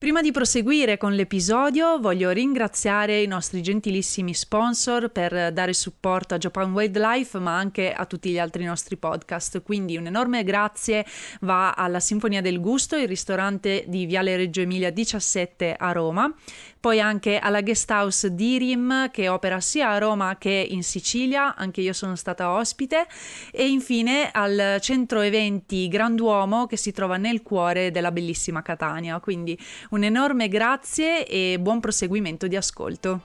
Prima di proseguire con l'episodio voglio ringraziare i nostri gentilissimi sponsor per dare supporto a Japan Wildlife ma anche a tutti gli altri nostri podcast, quindi un enorme grazie va alla Sinfonia del Gusto, il ristorante di Viale Reggio Emilia 17 a Roma, poi anche alla guest house di Rim che opera sia a Roma che in Sicilia, anche io sono stata ospite, e infine al centro eventi Granduomo che si trova nel cuore della bellissima Catania. Quindi un enorme grazie e buon proseguimento di ascolto.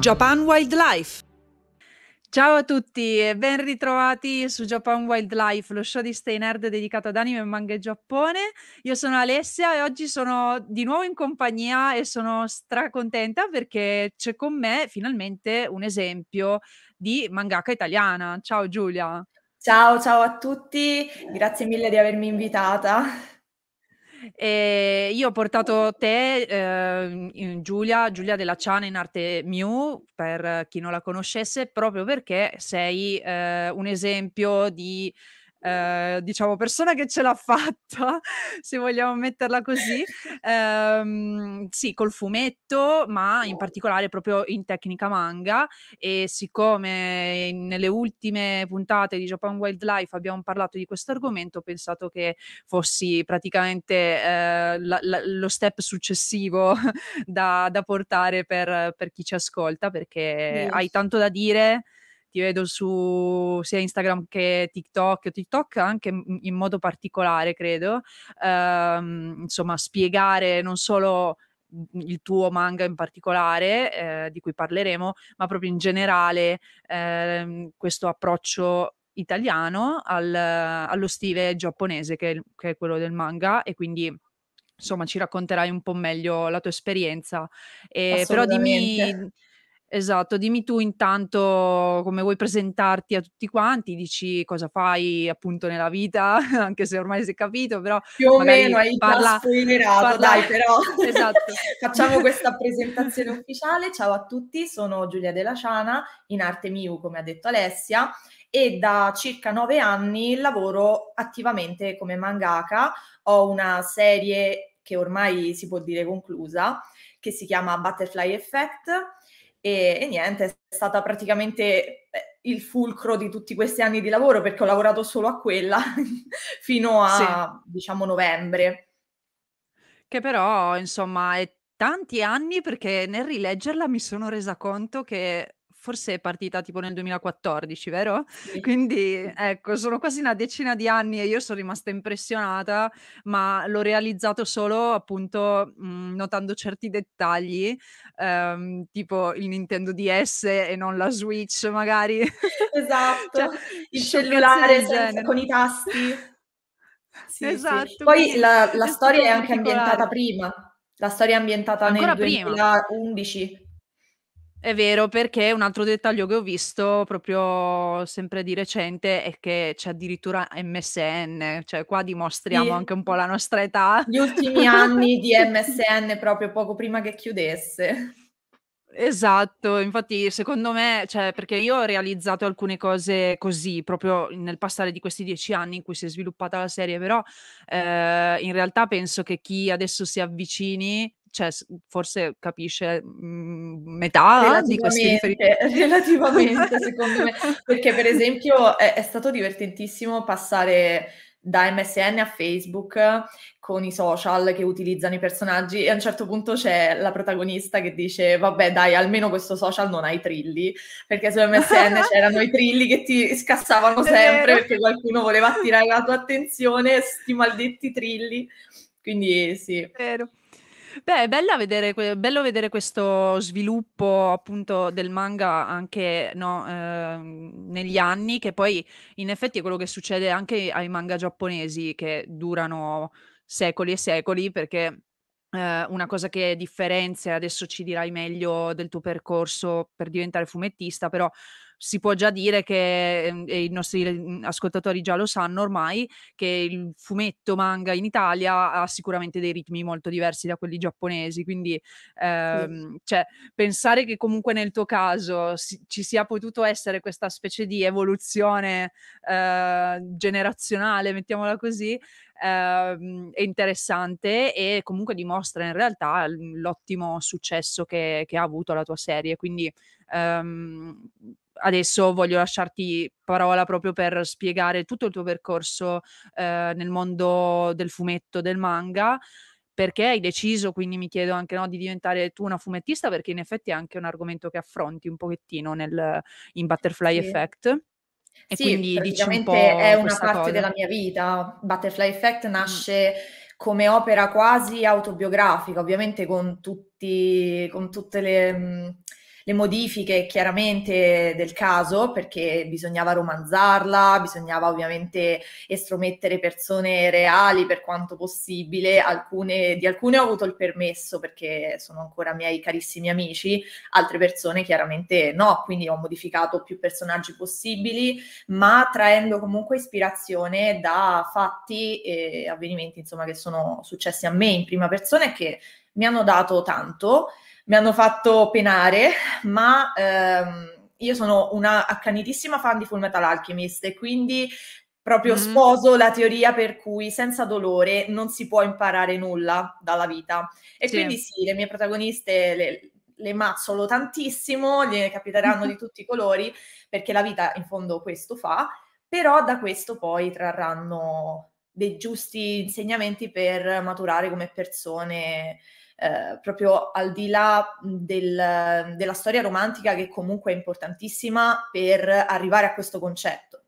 Japan Wildlife. Ciao a tutti e ben ritrovati su Japan Wildlife, lo show di Stay Nerd dedicato ad anime, e manga e Giappone. Io sono Alessia e oggi sono di nuovo in compagnia e sono stracontenta perché c'è con me finalmente un esempio di mangaka italiana. Ciao Giulia. Ciao, ciao a tutti, grazie mille di avermi invitata. E io ho portato te, eh, Giulia, Giulia della Ciana in arte Mew, per chi non la conoscesse, proprio perché sei eh, un esempio di eh, diciamo persona che ce l'ha fatta, se vogliamo metterla così, ehm, sì, col fumetto, ma in particolare proprio in tecnica manga e siccome nelle ultime puntate di Japan Wildlife abbiamo parlato di questo argomento, ho pensato che fossi praticamente eh, la, la, lo step successivo da, da portare per, per, chi ci ascolta perché yes. hai tanto da dire ti vedo su sia Instagram che TikTok, TikTok anche in modo particolare, credo, ehm, insomma, spiegare non solo mhmm, il tuo manga in particolare, eh, di cui parleremo, ma proprio in generale eh, questo approccio italiano al, allo stile giapponese che è, che è quello del manga e quindi insomma ci racconterai un po' meglio la tua esperienza. E, però dimmi, Esatto, dimmi tu intanto come vuoi presentarti a tutti quanti, dici cosa fai appunto nella vita, anche se ormai si è capito, però più o meno hai parla, spoilerato, parla... dai però. Esatto. Facciamo questa presentazione ufficiale. Ciao a tutti, sono Giulia Della Ciana, in arte Miu, come ha detto Alessia, e da circa nove anni lavoro attivamente come mangaka. Ho una serie che ormai si può dire conclusa, che si chiama Butterfly Effect e, e, niente, è stata praticamente eh, il fulcro di tutti questi anni di lavoro perché ho lavorato solo a quella fino a, sì. diciamo, novembre. Che però, insomma, è tanti anni perché nel rileggerla mi sono resa conto che forse è partita tipo nel 2014, vero? Sì. Quindi ecco, sono quasi una decina di anni e io sono rimasta impressionata, ma l'ho realizzato solo appunto mh, mm, notando certi dettagli, ehm, tipo il Nintendo DS e non la Switch magari. Cioè, esatto, cioè, il cellulare senza, con i tasti. Sì, esatto. Sì. Poi la, la storia è anche ambientata prima, la storia è ambientata Ancora nel 2011. Prima. È vero, perché un altro dettaglio che ho visto proprio sempre di recente è che c'è addirittura MSN, cioè qua dimostriamo sì. anche un po' la nostra età. Gli ultimi anni di MSN proprio poco prima che chiudesse. Esatto, infatti secondo me, cioè, perché io ho realizzato alcune cose così proprio nel passare di questi dieci anni in cui si è sviluppata la serie, però eh, in realtà penso che chi adesso si avvicini cioè, forse capisce mh, mhmm, metà di questi riferimento. Relativamente, secondo me, perché per esempio è, è stato divertentissimo passare da MSN a Facebook con i social che utilizzano i personaggi e a un certo punto c'è la protagonista che dice vabbè dai almeno questo social non ha i trilli perché su MSN c'erano i trilli che ti scassavano sempre perché qualcuno voleva attirare la tua attenzione sti maldetti trilli quindi sì. Vero. Beh, è bella vedere, bello vedere questo sviluppo appunto del manga anche no, ehm, negli anni, che poi in effetti è quello che succede anche ai manga giapponesi che durano secoli e secoli, perché eh, una cosa che differenzia, adesso ci dirai meglio del tuo percorso per diventare fumettista, però si può già dire che, ehm, e i nostri mhmm, ascoltatori già lo sanno ormai, che il fumetto manga in Italia ha sicuramente dei ritmi molto diversi da quelli giapponesi, quindi ehm, sì. cioè, pensare che comunque nel tuo caso si, ci sia potuto essere questa specie di evoluzione eh, generazionale, mettiamola così, eh, è interessante e comunque dimostra in realtà mhmm, l'ottimo successo che, che ha avuto la tua serie. Quindi ehm, adesso voglio lasciarti parola proprio per spiegare tutto il tuo percorso eh, nel mondo del fumetto, del manga, perché hai deciso, quindi mi chiedo anche no, di diventare tu una fumettista, perché in effetti è anche un argomento che affronti un pochettino nel, in Butterfly sì. Effect. E sì, quindi dici un è una parte cosa. della mia vita. Butterfly Effect mm. nasce mm come opera quasi autobiografica, ovviamente con, tutti, con tutte le, mm, le modifiche chiaramente del caso perché bisognava romanzarla, bisognava ovviamente estromettere persone reali per quanto possibile, alcune, di alcune ho avuto il permesso perché sono ancora miei carissimi amici, altre persone chiaramente no, quindi ho modificato più personaggi possibili, ma traendo comunque ispirazione da fatti e avvenimenti insomma che sono successi a me in prima persona e che mi hanno dato tanto mi hanno fatto penare, ma ehm, io sono una accanitissima fan di Full Metal Alchemist e quindi proprio mm. sposo la teoria per cui senza dolore non si può imparare nulla dalla vita. E sì. quindi sì, le mie protagoniste le, le mazzolo tantissimo, gliene capiteranno di tutti i colori, perché la vita in fondo questo fa, però da questo poi trarranno dei giusti insegnamenti per maturare come persone eh, proprio al di là del, della storia romantica che comunque è importantissima per arrivare a questo concetto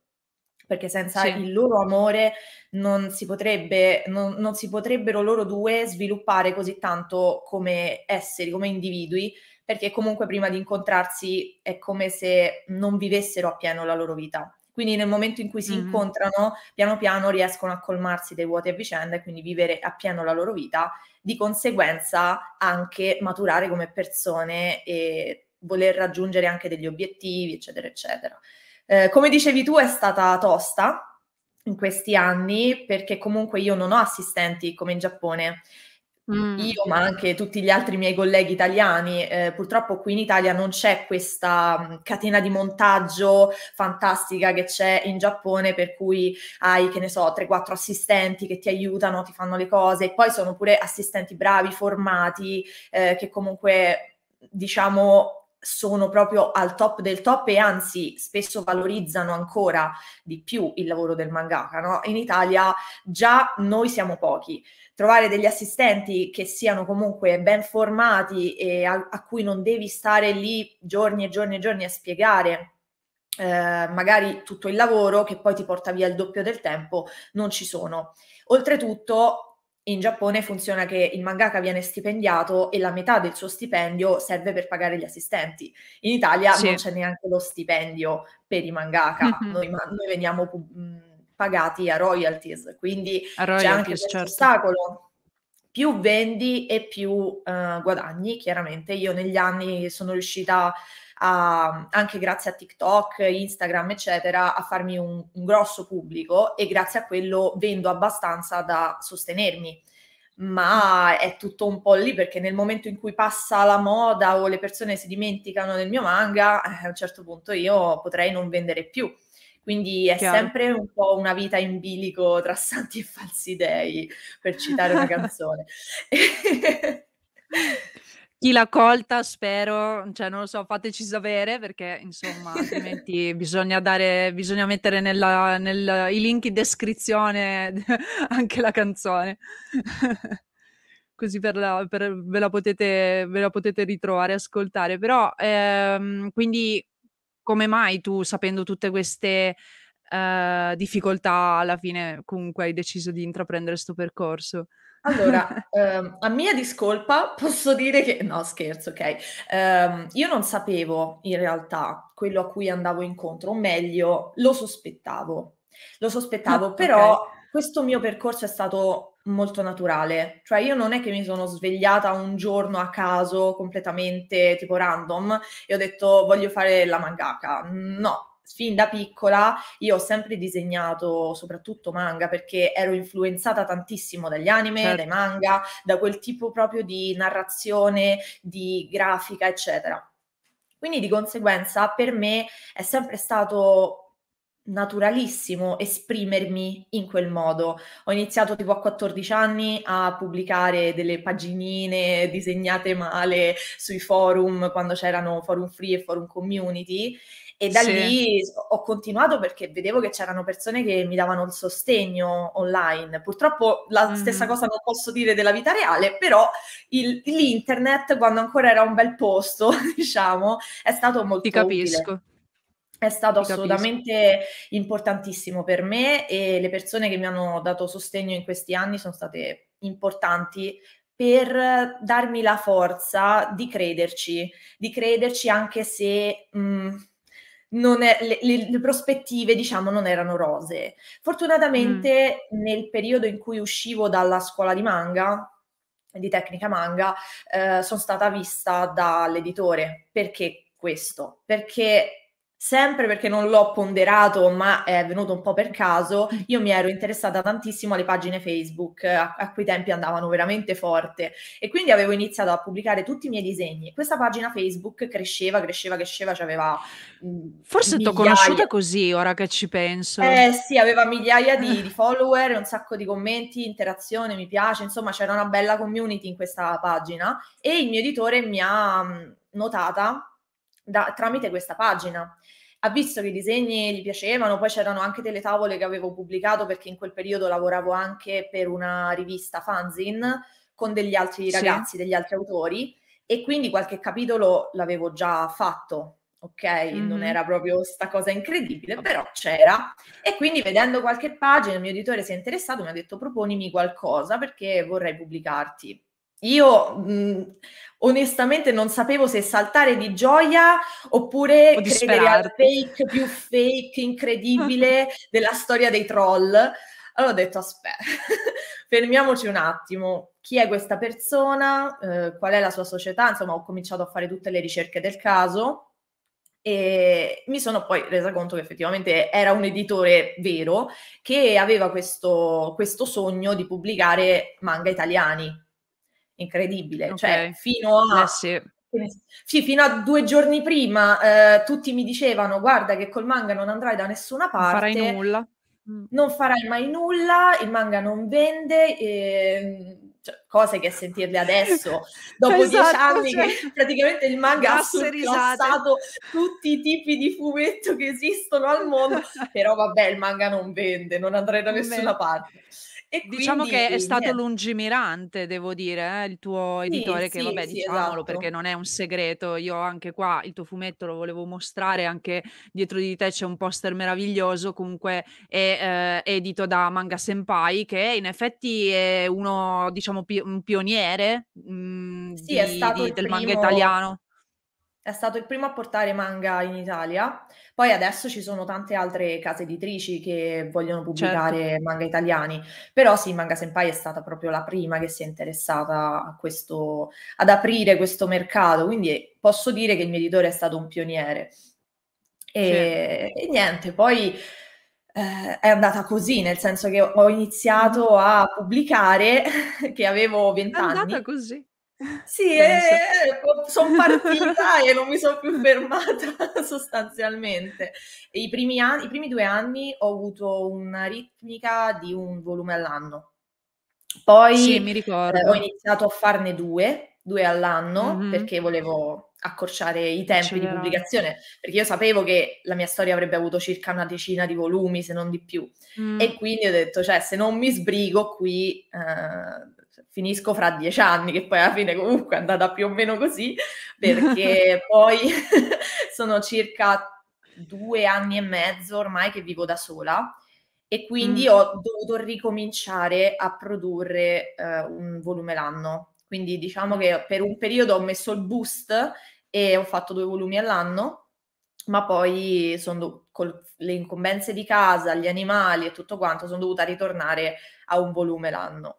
perché senza sì. il loro amore non si, potrebbe, non, non si, potrebbero loro due sviluppare così tanto come esseri, come individui, perché comunque prima di incontrarsi è come se non vivessero appieno la loro vita. Quindi nel momento in cui si mm-hmm. incontrano, piano piano riescono a colmarsi dei vuoti a vicenda e quindi vivere appieno la loro vita di conseguenza anche maturare come persone e voler raggiungere anche degli obiettivi, eccetera, eccetera. Eh, come dicevi tu, è stata tosta in questi anni perché comunque io non ho assistenti come in Giappone Mm. Io, ma anche tutti gli altri miei colleghi italiani, eh, purtroppo qui in Italia non c'è questa mm, catena di montaggio fantastica che c'è in Giappone, per cui hai, che ne so, 3-4 assistenti che ti aiutano, ti fanno le cose, e poi sono pure assistenti bravi, formati, eh, che comunque, diciamo, sono proprio al top del top e anzi spesso valorizzano ancora di più il lavoro del mangaka. No? In Italia già noi siamo pochi. Trovare degli assistenti che siano comunque ben formati e a, a cui non devi stare lì giorni e giorni e giorni a spiegare eh, magari tutto il lavoro che poi ti porta via il doppio del tempo, non ci sono. Oltretutto in Giappone funziona che il mangaka viene stipendiato e la metà del suo stipendio serve per pagare gli assistenti. In Italia sì. non c'è neanche lo stipendio per i mangaka, mm-hmm. noi, ma, noi, veniamo mh, mm, pagati a royalties, quindi a royalties, c'è anche questo certo. ostacolo. Più vendi e più uh, guadagni, chiaramente. Io negli anni sono riuscita a, anche grazie a TikTok, Instagram, eccetera, a farmi un, un grosso pubblico e grazie a quello vendo abbastanza da sostenermi ma è tutto un po' lì perché nel momento in cui passa la moda o le persone si dimenticano del mio manga, eh, a un certo punto io potrei non vendere più. Quindi è Chiaro. sempre un po' una vita in bilico tra santi e falsi dei, per citare una canzone. chi l'ha colta, spero, cioè non lo so, fateci sapere perché insomma altrimenti bisogna, dare, bisogna mettere nella, nel, i link in descrizione anche la canzone. Così per la, per, ve, la potete, ve, la potete, ritrovare, ascoltare. Però ehm, quindi come mai tu sapendo tutte queste eh, difficoltà alla fine comunque hai deciso di intraprendere questo percorso? Allora, ehm, a mia discolpa posso dire che, no scherzo, ok, Ehm, io non sapevo in realtà quello a cui andavo incontro, o meglio, lo sospettavo, lo sospettavo, ah, ok. però questo mio percorso è stato molto naturale, cioè io non è che mi sono svegliata un giorno a caso, completamente tipo random, e ho detto voglio fare la mangaka, no, fin da piccola io ho sempre disegnato soprattutto manga perché ero influenzata tantissimo dagli anime, certo. dai manga, da quel tipo proprio di narrazione, di grafica, eccetera. Quindi di conseguenza per me è sempre stato naturalissimo esprimermi in quel modo. Ho iniziato tipo a 14 anni a pubblicare delle paginine disegnate male sui forum quando c'erano forum free e forum community e da sì. lì ho continuato perché vedevo che c'erano persone che mi davano il sostegno online. Purtroppo la mm-hmm. stessa cosa non posso dire della vita reale, però il, l'internet, quando ancora era un bel posto, diciamo, è stato molto Ti capisco. Utile. È stato Ti assolutamente capisco. importantissimo per me e le persone che mi hanno dato sostegno in questi anni sono state importanti per darmi la forza di crederci, di crederci anche se mh, mm, non è, le, le, le, prospettive, diciamo, non erano rose. Mm. Fortunatamente mm. nel periodo in cui uscivo dalla scuola di manga, di tecnica manga, eh, sono stata vista dall'editore. Perché questo? Perché sempre perché non l'ho ponderato, ma è venuto un po' per caso, mm. io mi ero interessata tantissimo alle pagine Facebook, a, a quei tempi andavano veramente forte e quindi avevo iniziato a pubblicare tutti i miei disegni. Questa pagina Facebook cresceva, cresceva, cresceva, aveva mm, Forse ti ho conosciuta così, ora che ci penso. Eh sì, aveva migliaia di, di follower, un sacco di commenti, interazione, mi piace, insomma c'era una bella community in questa pagina e il mio editore mi ha mm, notata da, tramite questa pagina. Ha visto che i disegni gli piacevano, poi c'erano anche delle tavole che avevo pubblicato perché in quel periodo lavoravo anche per una rivista fanzine con degli altri ragazzi, sì. degli altri autori e quindi qualche capitolo l'avevo già fatto, ok? Mm-hmm. Non era proprio sta cosa incredibile, però c'era. E quindi vedendo qualche pagina il mio editore si è interessato, mi ha detto proponimi qualcosa perché vorrei pubblicarti io mh, mhmm, onestamente non sapevo se saltare di gioia oppure o credere al fake più fake incredibile della storia dei troll. Allora ho detto aspetta, fermiamoci un attimo, chi è questa persona, eh, qual è la sua società, insomma ho cominciato a fare tutte le ricerche del caso e mi sono poi resa conto che effettivamente era un editore vero che aveva questo, questo sogno di pubblicare manga italiani incredibile. Okay. Cioè, fino a... Eh sì. Sì, fino a due giorni prima eh, tutti mi dicevano guarda che col manga non andrai da nessuna parte. Non farai nulla. Mm. Non farai mai nulla, il manga non vende, e... Ehm, cioè, cose che a sentirle adesso, dopo esatto, dieci anni cioè... che praticamente il manga ha surclassato tutti i tipi di fumetto che esistono al mondo, però vabbè il manga non vende, non andrai da nessuna parte. E Diciamo che è stato lungimirante, devo dire, eh, il tuo editore, sì, che sì, vabbè, sì, diciamolo esatto. perché non è un segreto. Io anche qua il tuo fumetto lo volevo mostrare, anche dietro di te c'è un poster meraviglioso, comunque è eh, edito da Manga Senpai, che in effetti è uno, diciamo, pi- un pioniere mh, mm, di, di, del primo... manga italiano è stato il primo a portare manga in Italia. Poi adesso ci sono tante altre case editrici che vogliono pubblicare certo. manga italiani, però sì, Manga Senpai è stata proprio la prima che si è interessata a questo, ad aprire questo mercato, quindi posso dire che il mio editore è stato un pioniere. E, sì. e niente, poi eh, è andata così, nel senso che ho iniziato mm-hmm. a pubblicare che avevo 20 anni. È andata così. Sì, eh, eh, sono partita e non mi sono più fermata sostanzialmente. I primi, anni, I primi due anni ho avuto una ritmica di un volume all'anno. Poi sì, eh, ho iniziato a farne due, due all'anno, mm-hmm. perché volevo accorciare i tempi di pubblicazione, perché io sapevo che la mia storia avrebbe avuto circa una decina di volumi, se non di più. Mm. E quindi ho detto, cioè, se non mi sbrigo qui, eh, finisco fra dieci anni, che poi alla fine comunque è andata più o meno così, perché poi sono circa due anni e mezzo ormai che vivo da sola e quindi mm. ho dovuto ricominciare a produrre eh, un volume l'anno. Quindi diciamo che per un periodo ho messo il boost e ho fatto due volumi all'anno, ma poi sono con le incombenze di casa, gli animali e tutto quanto, sono dovuta ritornare a un volume l'anno.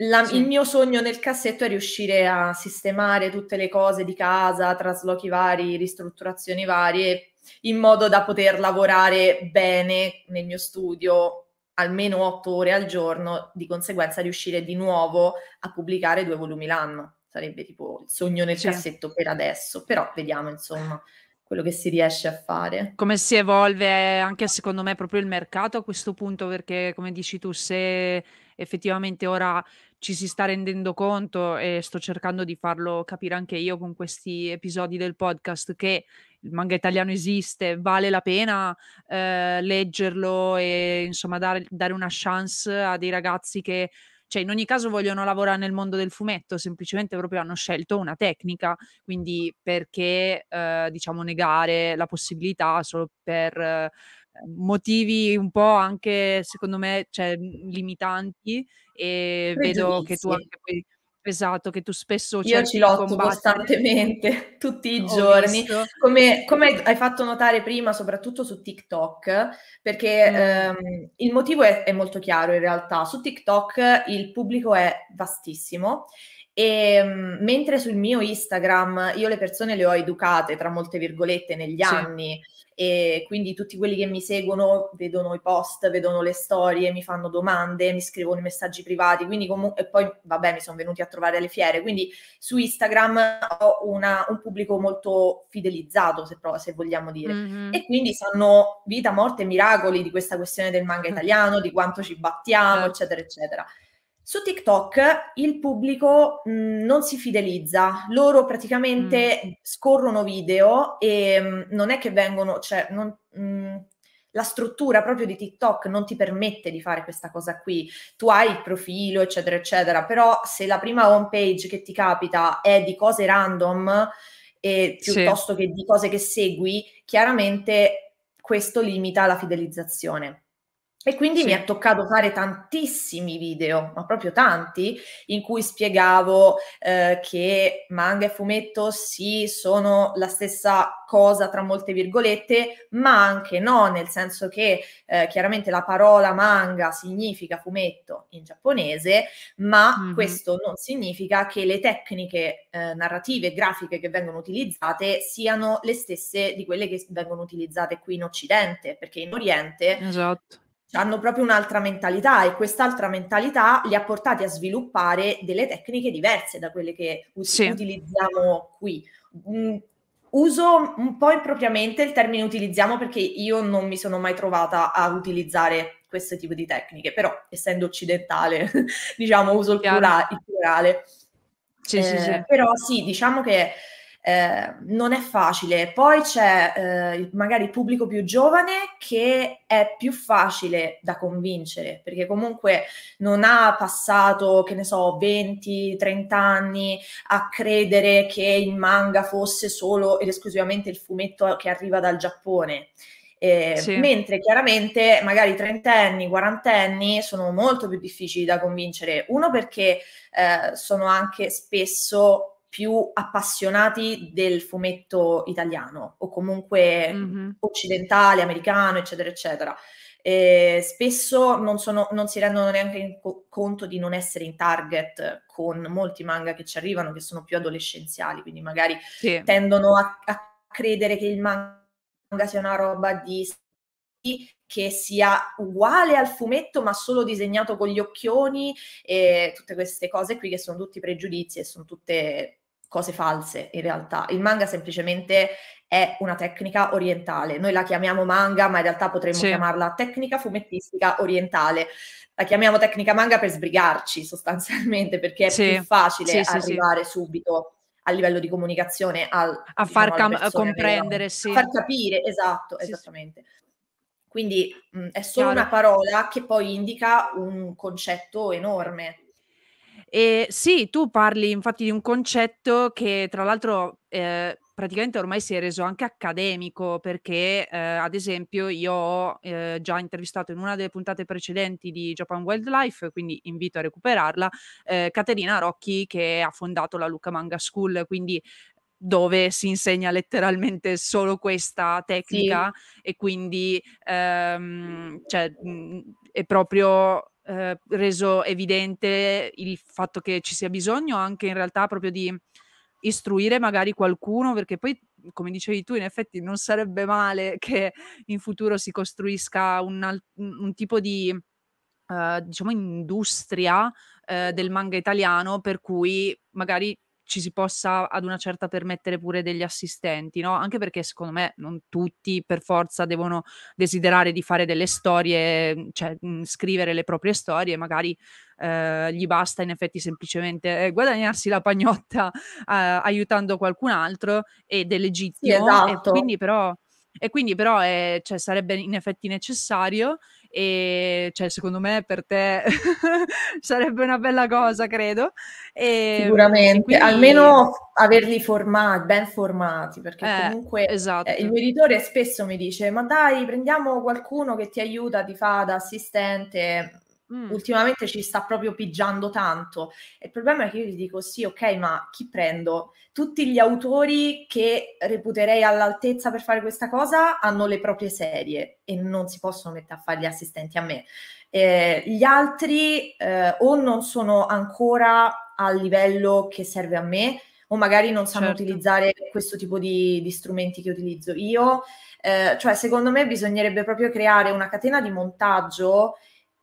La, sì. Il mio sogno nel cassetto è riuscire a sistemare tutte le cose di casa, traslochi vari, ristrutturazioni varie, in modo da poter lavorare bene nel mio studio almeno otto ore al giorno, di conseguenza riuscire di nuovo a pubblicare due volumi l'anno. Sarebbe tipo il sogno nel sì. cassetto per adesso, però vediamo insomma quello che si riesce a fare. Come si evolve anche secondo me proprio il mercato a questo punto, perché come dici tu, se effettivamente ora ci si sta rendendo conto e sto cercando di farlo capire anche io con questi episodi del podcast che il manga italiano esiste, vale la pena eh, leggerlo e insomma dare, dare una chance a dei ragazzi che cioè in ogni caso vogliono lavorare nel mondo del fumetto, semplicemente proprio hanno scelto una tecnica, quindi perché eh, diciamo negare la possibilità solo per eh, motivi un po' anche secondo me cioè, mhmm, limitanti e Pregiudizi. vedo che tu anche poi Esatto, che tu spesso Io ci lotto combattere. costantemente, tutti i Ho giorni. Come, come, hai fatto notare prima, soprattutto su TikTok, perché mm. ehm, il motivo è, è molto chiaro in realtà. Su TikTok il pubblico è vastissimo e mhmm, mentre sul mio Instagram io le persone le ho educate, tra molte virgolette, negli sì. anni e quindi tutti quelli che mi seguono vedono i post, vedono le storie, mi fanno domande, mi scrivono i messaggi privati, quindi comunque e poi vabbè mi sono venuti a trovare alle fiere, quindi su Instagram ho una, un pubblico molto fidelizzato se, pro- se vogliamo dire mm-hmm. e quindi sanno vita, morte e miracoli di questa questione del manga italiano, di quanto ci battiamo, certo. eccetera eccetera. Su TikTok il pubblico mh, mm, non si fidelizza, loro praticamente mm. scorrono video e mh, mm, non è che vengono, cioè non, mh, mm, la struttura proprio di TikTok non ti permette di fare questa cosa qui. Tu hai il profilo, eccetera, eccetera, però se la prima home page che ti capita è di cose random e, piuttosto sì. che di cose che segui, chiaramente questo limita la fidelizzazione. E quindi sì. mi è toccato fare tantissimi video, ma proprio tanti, in cui spiegavo eh, che manga e fumetto sì sono la stessa cosa, tra molte virgolette, ma anche no, nel senso che eh, chiaramente la parola manga significa fumetto in giapponese, ma mm-hmm. questo non significa che le tecniche eh, narrative e grafiche che vengono utilizzate siano le stesse di quelle che vengono utilizzate qui in Occidente, perché in Oriente... Esatto hanno proprio un'altra mentalità e quest'altra mentalità li ha portati a sviluppare delle tecniche diverse da quelle che ut- sì. utilizziamo qui. Mm, uso un po' impropriamente il termine utilizziamo perché io non mi sono mai trovata a utilizzare questo tipo di tecniche, però essendo occidentale, diciamo, uso il, plurale. Sì, eh, sì, sì. Eh, però sì, diciamo che eh, non è facile. Poi c'è eh, magari il pubblico più giovane che è più facile da convincere, perché comunque non ha passato, che ne so, 20, 30 anni a credere che il manga fosse solo ed esclusivamente il fumetto che arriva dal Giappone. Eh, sì. Mentre chiaramente magari trentenni, quarantenni sono molto più difficili da convincere. Uno perché eh, sono anche spesso più appassionati del fumetto italiano o comunque mm-hmm. occidentale, americano, eccetera, eccetera. E eh, spesso non, sono, non, si rendono neanche conto di non essere in target con molti manga che ci arrivano che sono più adolescenziali, quindi magari sì. tendono a, a, credere che il manga sia una roba di che sia uguale al fumetto ma solo disegnato con gli occhioni e tutte queste cose qui che sono tutti pregiudizi e sono tutte cose false in realtà. Il manga semplicemente è una tecnica orientale. Noi la chiamiamo manga, ma in realtà potremmo sì. chiamarla tecnica fumettistica orientale. La chiamiamo tecnica manga per sbrigarci sostanzialmente, perché è sì. più facile sì, arrivare subito a livello di comunicazione al, a diciamo, far cam- comprendere, sì. a far capire, esatto, esattamente. Quindi mh, è solo Chiaro. una parola che poi indica un concetto enorme. E sì, tu parli infatti di un concetto che tra l'altro eh, praticamente ormai si è reso anche accademico perché eh, ad esempio io ho eh, già intervistato in una delle puntate precedenti di Japan Wildlife, quindi invito a recuperarla, eh, Caterina Rocchi che ha fondato la Luca Manga School, quindi dove si insegna letteralmente solo questa tecnica sì. e quindi ehm, cioè, mh, è proprio eh, reso evidente il fatto che ci sia bisogno anche in realtà proprio di istruire magari qualcuno, perché poi, come dicevi tu, in effetti non sarebbe male che in futuro si costruisca un, un tipo di, eh, diciamo, industria eh, del manga italiano, per cui magari ci si possa ad una certa permettere pure degli assistenti, no? Anche perché secondo me non tutti per forza devono desiderare di fare delle storie, cioè mhmm, scrivere le proprie storie, magari eh, gli basta in effetti semplicemente eh, guadagnarsi la pagnotta eh, aiutando qualcun altro ed è legittimo. Sì, esatto. e quindi però, e quindi però è, eh, cioè, sarebbe in effetti necessario e cioè, secondo me per te sarebbe una bella cosa, credo. Ehm, e, Sicuramente, quindi... almeno averli formati, ben formati, perché eh, comunque eh, esatto. eh, il mio editore spesso mi dice, ma dai, prendiamo qualcuno che ti aiuta, ti fa da assistente Mm. Ultimamente ci sta proprio pigiando tanto. Il problema è che io gli dico: sì, ok, ma chi prendo? Tutti gli autori che reputerei all'altezza per fare questa cosa hanno le proprie serie e non si possono mettere a fare gli assistenti a me. Eh, gli altri eh, o non sono ancora al livello che serve a me, o magari non sanno certo. utilizzare questo tipo di, di, strumenti che utilizzo io. Eh, cioè, secondo me bisognerebbe proprio creare una catena di montaggio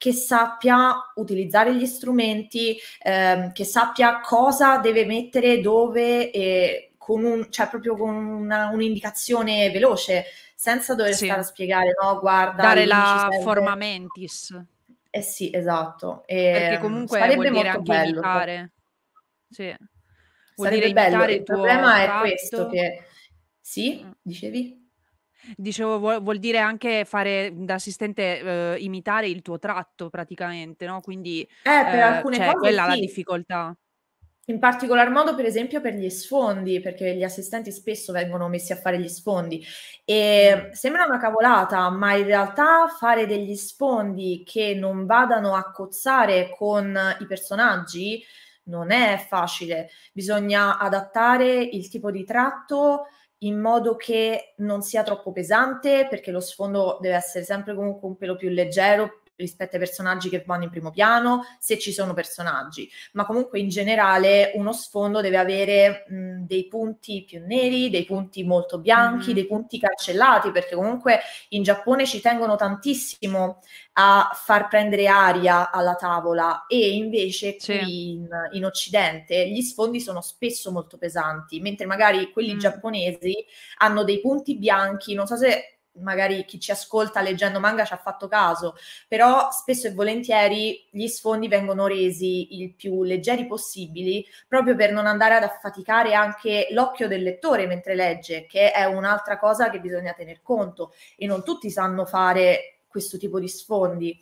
che sappia utilizzare gli strumenti, ehm, che sappia cosa deve mettere dove e con un, cioè proprio con una, un'indicazione veloce, senza dover sì. stare a spiegare, no, guarda... Dare la forma mentis. Eh sì, esatto. E Perché mm, comunque sarebbe vuol molto bello. Imitare. Sì. Vuol sarebbe bello, il problema è questo che... Sì, mm. dicevi? Dicevo, vuol, vuol dire anche fare da assistente, eh, imitare il tuo tratto praticamente, no? Quindi eh, per eh, alcune cioè, cose quella sì. la difficoltà. In particolar modo, per esempio, per gli sfondi, perché gli assistenti spesso vengono messi a fare gli sfondi. Mm. E ehm, sembra una cavolata, ma in realtà fare degli sfondi che non vadano a cozzare con i personaggi non è facile. Bisogna adattare il tipo di tratto in modo che non sia troppo pesante, perché lo sfondo deve essere sempre comunque un pelo più leggero rispetto ai personaggi che vanno in primo piano, se ci sono personaggi, ma comunque in generale uno sfondo deve avere mh, dei punti più neri, dei punti molto bianchi, mm. dei punti cancellati, perché comunque in Giappone ci tengono tantissimo a far prendere aria alla tavola e invece sì. qui in, in, Occidente gli sfondi sono spesso molto pesanti, mentre magari quelli mm. giapponesi hanno dei punti bianchi, non so se magari chi ci ascolta leggendo manga ci ha fatto caso, però spesso e volentieri gli sfondi vengono resi il più leggeri possibili proprio per non andare ad affaticare anche l'occhio del lettore mentre legge, che è un'altra cosa che bisogna tener conto e non tutti sanno fare questo tipo di sfondi.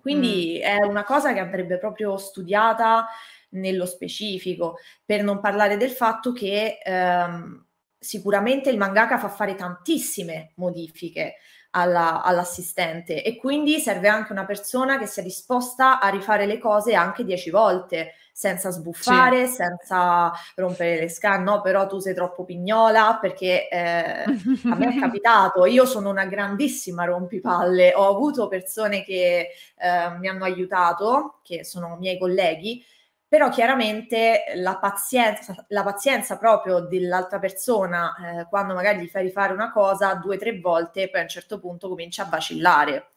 Quindi mm. è una cosa che andrebbe proprio studiata nello specifico, per non parlare del fatto che ehm, sicuramente il mangaka fa fare tantissime modifiche alla, all'assistente e quindi serve anche una persona che sia disposta a rifare le cose anche dieci volte senza sbuffare, sì. senza rompere le scan, no però tu sei troppo pignola perché eh, a me è capitato, io sono una grandissima rompipalle, ho avuto persone che eh, mi hanno aiutato, che sono miei colleghi, però chiaramente la pazienza, la pazienza proprio dell'altra persona, eh, quando magari gli fai rifare una cosa due o tre volte, poi a un certo punto comincia a vacillare.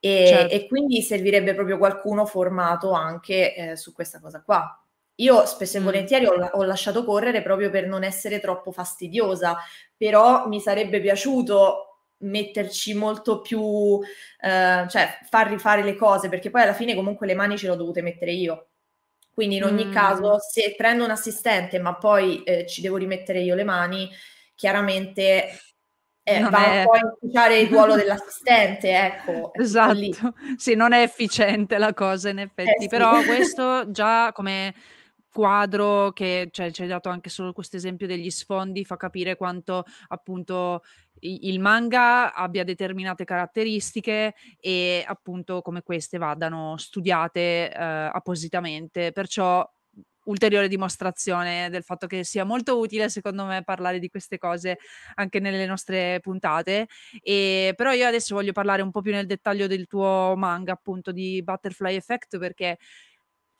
E, certo. e quindi servirebbe proprio qualcuno formato anche eh, su questa cosa qua. Io spesso e mm. volentieri ho, ho, lasciato correre proprio per non essere troppo fastidiosa, però mi sarebbe piaciuto metterci molto più, eh, cioè far rifare le cose, perché poi alla fine comunque le mani ce le ho dovute mettere io. Quindi in ogni mm. caso, se prendo un assistente ma poi eh, ci devo rimettere io le mani, chiaramente eh, va è... un po' a inficiare il ruolo dell'assistente, ecco. Esatto, lì. sì, non è efficiente la cosa in eh, effetti, eh, sì. però questo già come quadro che cioè, ci hai dato anche solo questo esempio degli sfondi fa capire quanto appunto il manga abbia determinate caratteristiche e appunto come queste vadano studiate eh, appositamente. Perciò ulteriore dimostrazione del fatto che sia molto utile secondo me parlare di queste cose anche nelle nostre puntate e, però io adesso voglio parlare un po' più nel dettaglio del tuo manga appunto di Butterfly Effect perché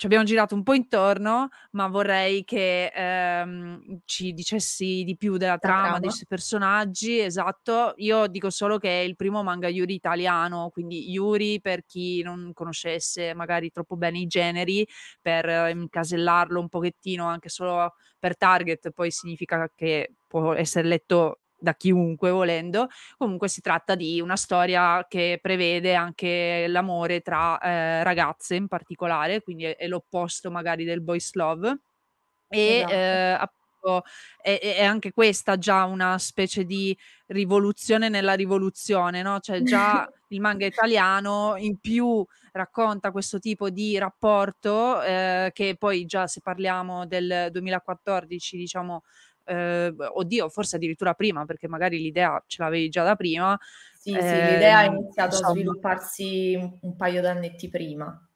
ci abbiamo girato un po' intorno, ma vorrei che ehm, ci dicessi di più della trama, dei suoi personaggi, esatto. Io dico solo che è il primo manga Yuri italiano, quindi Yuri per chi non conoscesse magari troppo bene i generi, per ehm, incasellarlo un pochettino anche solo per target, poi significa che può essere letto da chiunque volendo. Comunque si tratta di una storia che prevede anche l'amore tra eh, ragazze in particolare, quindi è, è, l'opposto magari del boys love. E esatto. eh, è, è, anche questa già una specie di rivoluzione nella rivoluzione, no? Cioè già il manga italiano in più racconta questo tipo di rapporto eh, che poi già se parliamo del 2014, diciamo, eh, oddio, forse addirittura prima, perché magari l'idea ce l'avevi già da prima. Sì, eh, sì, ehm, l'idea ha iniziato insomma. a svilupparsi un paio d'annetti prima.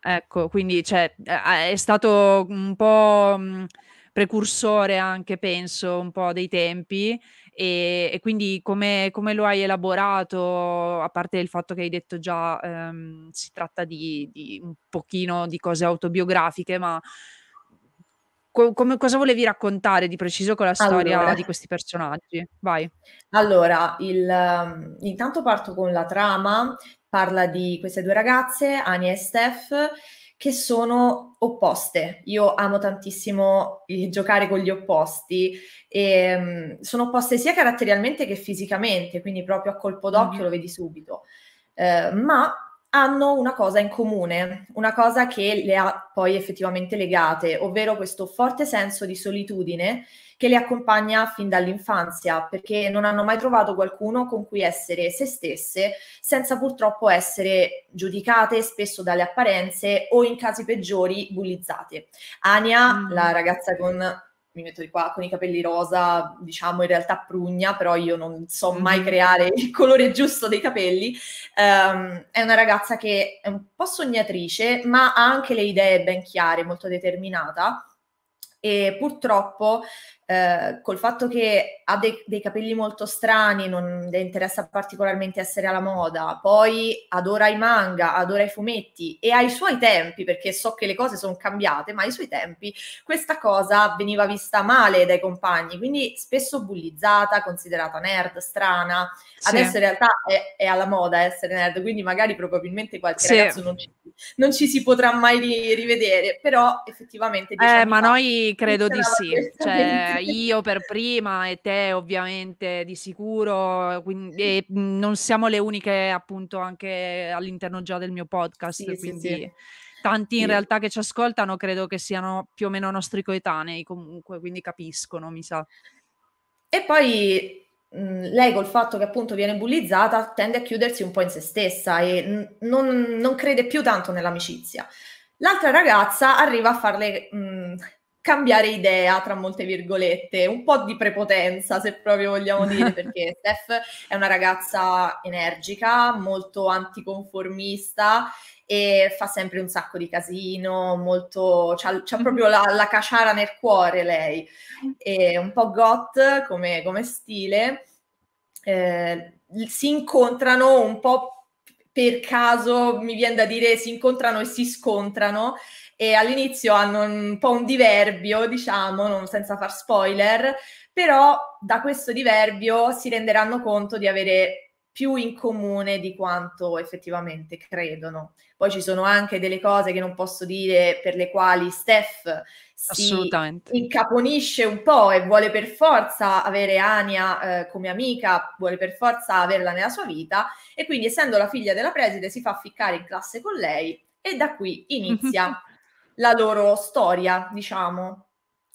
Ecco, quindi cioè, eh, è stato un po' mm, precursore anche, penso, un po' dei tempi. E, e quindi come, come, lo hai elaborato, a parte il fatto che hai detto già ehm, si tratta di, di un pochino di cose autobiografiche, ma co- come, cosa volevi raccontare di preciso con la storia allora. di questi personaggi? Vai. Allora, il, ehm, intanto parto con la trama, parla di queste due ragazze, Ania e Steph, che sono opposte. Io amo tantissimo giocare con gli opposti e um, sono opposte sia caratterialmente che fisicamente, quindi proprio a colpo d'occhio mm-hmm. lo vedi subito. Uh, ma hanno una cosa in comune, una cosa che le ha poi effettivamente legate, ovvero questo forte senso di solitudine che le accompagna fin dall'infanzia, perché non hanno mai trovato qualcuno con cui essere se stesse, senza purtroppo essere giudicate spesso dalle apparenze o in casi peggiori bullizzate. Ania, mm. la ragazza con mi metto di qua con i capelli rosa, diciamo in realtà prugna, però io non so mhm. mai creare il colore giusto dei capelli. Um, è una ragazza che è un po' sognatrice, ma ha anche le idee ben chiare, molto determinata. E purtroppo eh, col fatto che ha dei, dei capelli molto strani, non le interessa particolarmente essere alla moda, poi adora i manga, adora i fumetti e ai suoi tempi, perché so che le cose sono cambiate, ma ai suoi tempi questa cosa veniva vista male dai compagni, quindi spesso bullizzata, considerata nerd, strana. Adesso in realtà è, è, alla moda essere nerd, quindi magari probabilmente qualche sì. ragazzo non ci, non ci, si potrà mai rivedere, però effettivamente... Diciamo eh, ma noi credo di sì. Cioè, cioè, io per prima e te ovviamente di sicuro, quindi, mhmm, non siamo le uniche appunto anche all'interno già del mio podcast, sì, quindi sì, sì. tanti in realtà che ci ascoltano credo che siano più o meno nostri coetanei comunque, quindi capiscono, mi sa. E poi mhmm, lei col fatto che appunto viene bullizzata tende a chiudersi un po' in se stessa e n- non, non, crede più tanto nell'amicizia. L'altra ragazza arriva a farle mh, mhmm, cambiare idea, tra molte virgolette, un po' di prepotenza se proprio vogliamo dire, perché Steph è una ragazza energica, molto anticonformista e fa sempre un sacco di casino, molto, c'ha, c'ha proprio la, la caciara nel cuore lei, è un po' goth come, come stile, eh, si incontrano un po' per caso, mi viene da dire, si incontrano e si scontrano e all'inizio hanno un po' un diverbio, diciamo, non, senza far spoiler, però da questo diverbio si renderanno conto di avere più in comune di quanto effettivamente credono. Poi ci sono anche delle cose che non posso dire per le quali Steph si incaponisce un po' e vuole per forza avere Ania eh, come amica, vuole per forza averla nella sua vita e quindi essendo la figlia della preside si fa ficcare in classe con lei e da qui inizia mhm la loro storia, diciamo,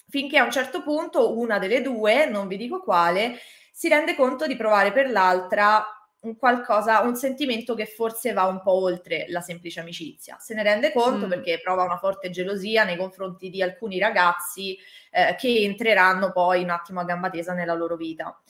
finché a un certo punto una delle due, non vi dico quale, si rende conto di provare per l'altra un qualcosa, un sentimento che forse va un po' oltre la semplice amicizia. Se ne rende conto mm. perché prova una forte gelosia nei confronti di alcuni ragazzi eh, che entreranno poi un attimo a gamba tesa nella loro vita.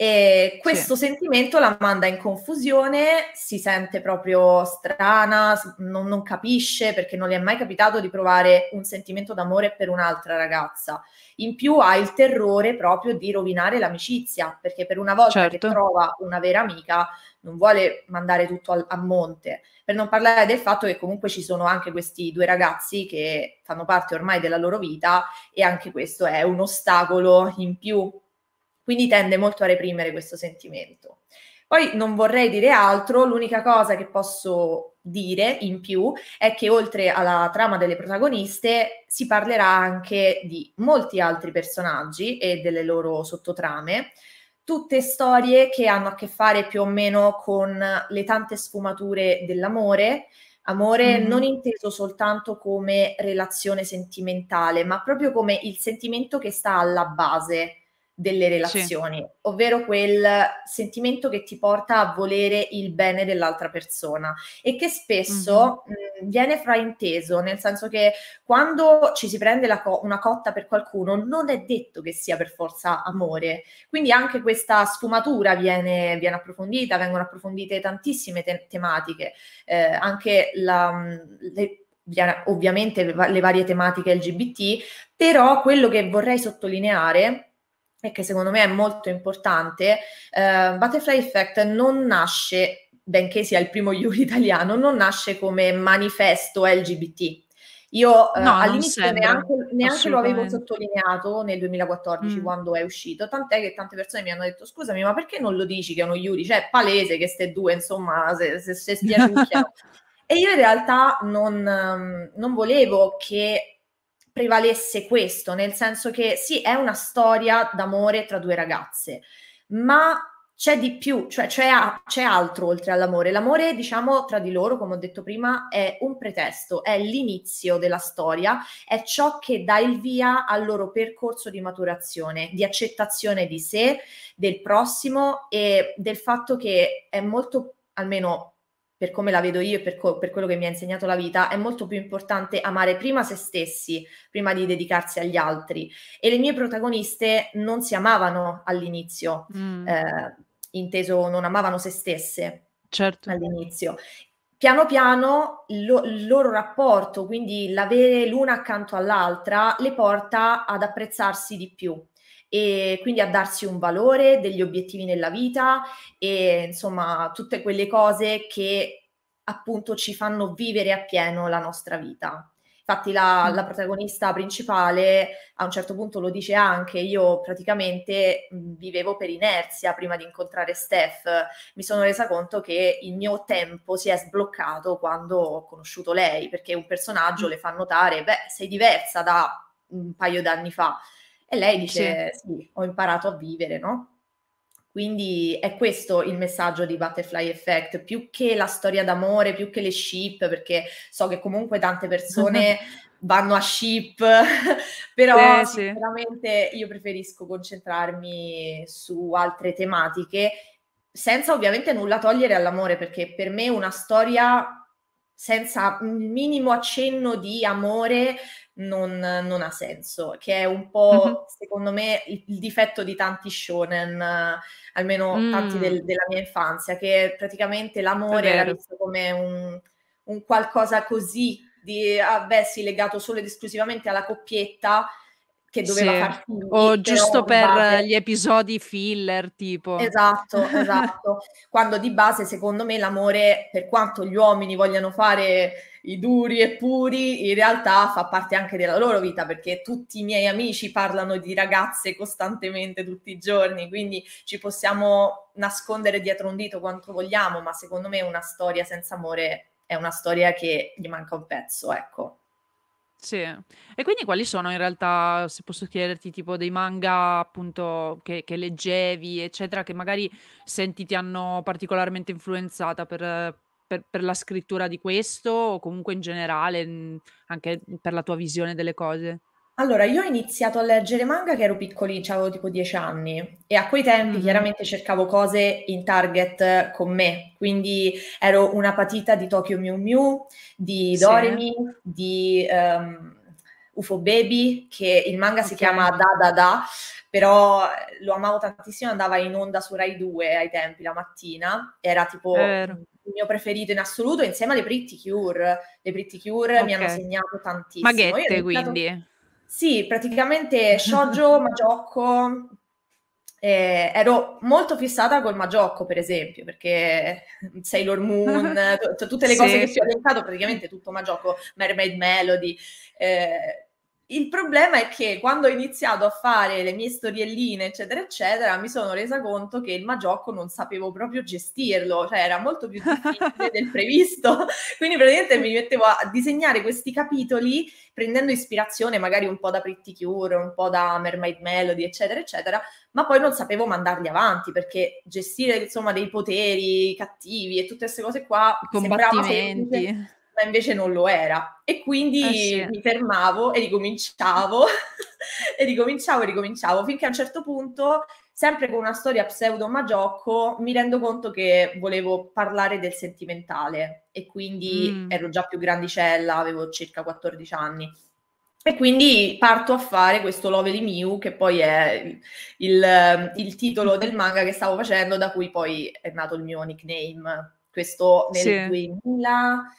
E questo sì. sentimento la manda in confusione, si sente proprio strana, non, non, capisce perché non le è mai capitato di provare un sentimento d'amore per un'altra ragazza. In più ha il terrore proprio di rovinare l'amicizia, perché per una volta certo. che trova una vera amica non vuole mandare tutto a, a monte. Per non parlare del fatto che comunque ci sono anche questi due ragazzi che fanno parte ormai della loro vita e anche questo è un ostacolo in più quindi tende molto a reprimere questo sentimento. Poi non vorrei dire altro, l'unica cosa che posso dire in più è che oltre alla trama delle protagoniste si parlerà anche di molti altri personaggi e delle loro sottotrame, tutte storie che hanno a che fare più o meno con le tante sfumature dell'amore, amore mm. non inteso soltanto come relazione sentimentale, ma proprio come il sentimento che sta alla base delle relazioni, sì. ovvero quel sentimento che ti porta a volere il bene dell'altra persona e che spesso mm-hmm. mh, mm, viene frainteso, nel senso che quando ci si prende co- una cotta per qualcuno non è detto che sia per forza amore, quindi anche questa sfumatura viene, viene approfondita, vengono approfondite tantissime te- tematiche, eh, anche la, mm, le, ovviamente le varie tematiche LGBT, però quello che vorrei sottolineare e che secondo me è molto importante, eh, Butterfly Effect non nasce, benché sia il primo Yuri italiano, non nasce come manifesto LGBT. Io eh, no, all'inizio neanche, neanche lo avevo sottolineato nel 2014 mm. quando è uscito, tant'è che tante persone mi hanno detto scusami ma perché non lo dici che è uno Yuri? Cioè è palese che ste due insomma se, se, se spiaciucchiano. e io in realtà non, ehm, non volevo che prevalesse questo, nel senso che sì, è una storia d'amore tra due ragazze, ma c'è di più, cioè c'è, c'è, altro oltre all'amore. L'amore, diciamo, tra di loro, come ho detto prima, è un pretesto, è l'inizio della storia, è ciò che dà il via al loro percorso di maturazione, di accettazione di sé, del prossimo e del fatto che è molto, almeno per come la vedo io e per, co- per, quello che mi ha insegnato la vita, è molto più importante amare prima se stessi, prima di dedicarsi agli altri. E le mie protagoniste non si amavano all'inizio, mm. eh, inteso non amavano se stesse certo. all'inizio. Piano piano lo- il loro rapporto, quindi l'avere l'una accanto all'altra, le porta ad apprezzarsi di più e quindi a darsi un valore, degli obiettivi nella vita e insomma tutte quelle cose che appunto ci fanno vivere appieno la nostra vita. Infatti la, mm. la, protagonista principale a un certo punto lo dice anche, io praticamente mm, vivevo per inerzia prima di incontrare Steph, mi sono resa conto che il mio tempo si è sbloccato quando ho conosciuto lei, perché un personaggio mm. le fa notare, beh, sei diversa da un paio d'anni fa. E lei dice sì, sì ho imparato a vivere, no? Quindi è questo il messaggio di Butterfly Effect, più che la storia d'amore, più che le ship, perché so che comunque tante persone vanno a ship, però sì, sicuramente sì. io preferisco concentrarmi su altre tematiche, senza ovviamente nulla togliere all'amore, perché per me una storia senza il minimo accenno di amore non, non, ha senso, che è un po', mm-hmm. secondo me, il, il, difetto di tanti shonen, almeno mm. tanti del, della mia infanzia, che praticamente l'amore era visto come un, un qualcosa così di, avessi ah, legato solo ed esclusivamente alla coppietta, che doveva sì. far o giusto per base... gli episodi filler tipo esatto esatto quando di base secondo me l'amore per quanto gli uomini vogliano fare i duri e puri, in realtà fa parte anche della loro vita perché tutti i miei amici parlano di ragazze costantemente tutti i giorni, quindi ci possiamo nascondere dietro un dito quanto vogliamo, ma secondo me una storia senza amore è una storia che gli manca un pezzo, ecco. Sì, e quindi quali sono in realtà, se posso chiederti, tipo dei manga appunto che, che leggevi, eccetera, che magari senti ti hanno particolarmente influenzata per, per, per, la scrittura di questo o comunque in generale, mhmm, anche per la tua visione delle cose? Allora, io ho iniziato a leggere manga che ero piccoli, avevo tipo dieci anni e a quei tempi mm-hmm. chiaramente cercavo cose in target con me, quindi ero una patita di Tokyo Mew Mew, di Doremi, sì. di um, UFO Baby, che il manga okay. si chiama Da Da Da, però lo amavo tantissimo, andava in onda su Rai 2 ai tempi la mattina, era tipo... Vero il mio preferito in assoluto, insieme alle Pretty Cure. Le Pretty Cure okay. mi hanno segnato tantissimo. Maghette, iniziato... quindi? Sì, praticamente shoujo, magiocco. Eh, ero molto fissata col magiocco, per esempio, perché Sailor Moon, t- t- tutte le cose che ti ho elencato, praticamente tutto magiocco, Mermaid Melody. Eh, il problema è che quando ho iniziato a fare le mie storielline, eccetera, eccetera, mi sono resa conto che il Magiocco non sapevo proprio gestirlo, cioè era molto più difficile del previsto. Quindi praticamente mi mettevo a disegnare questi capitoli prendendo ispirazione magari un po' da Pretty Cure, un po' da Mermaid Melody, eccetera, eccetera, ma poi non sapevo mandarli avanti perché gestire insomma dei poteri cattivi e tutte queste cose qua... Combattimenti. Sembrava semplice ma invece non lo era. E quindi eh sì. mi fermavo e ricominciavo, e ricominciavo e ricominciavo, finché a un certo punto, sempre con una storia pseudo magiocco, mi rendo conto che volevo parlare del sentimentale e quindi mm. ero già più grandicella, avevo circa 14 anni. E quindi parto a fare questo Lovely Mew, che poi è il, il titolo del manga che stavo facendo, da cui poi è nato il mio nickname. Questo nel sì. 2000...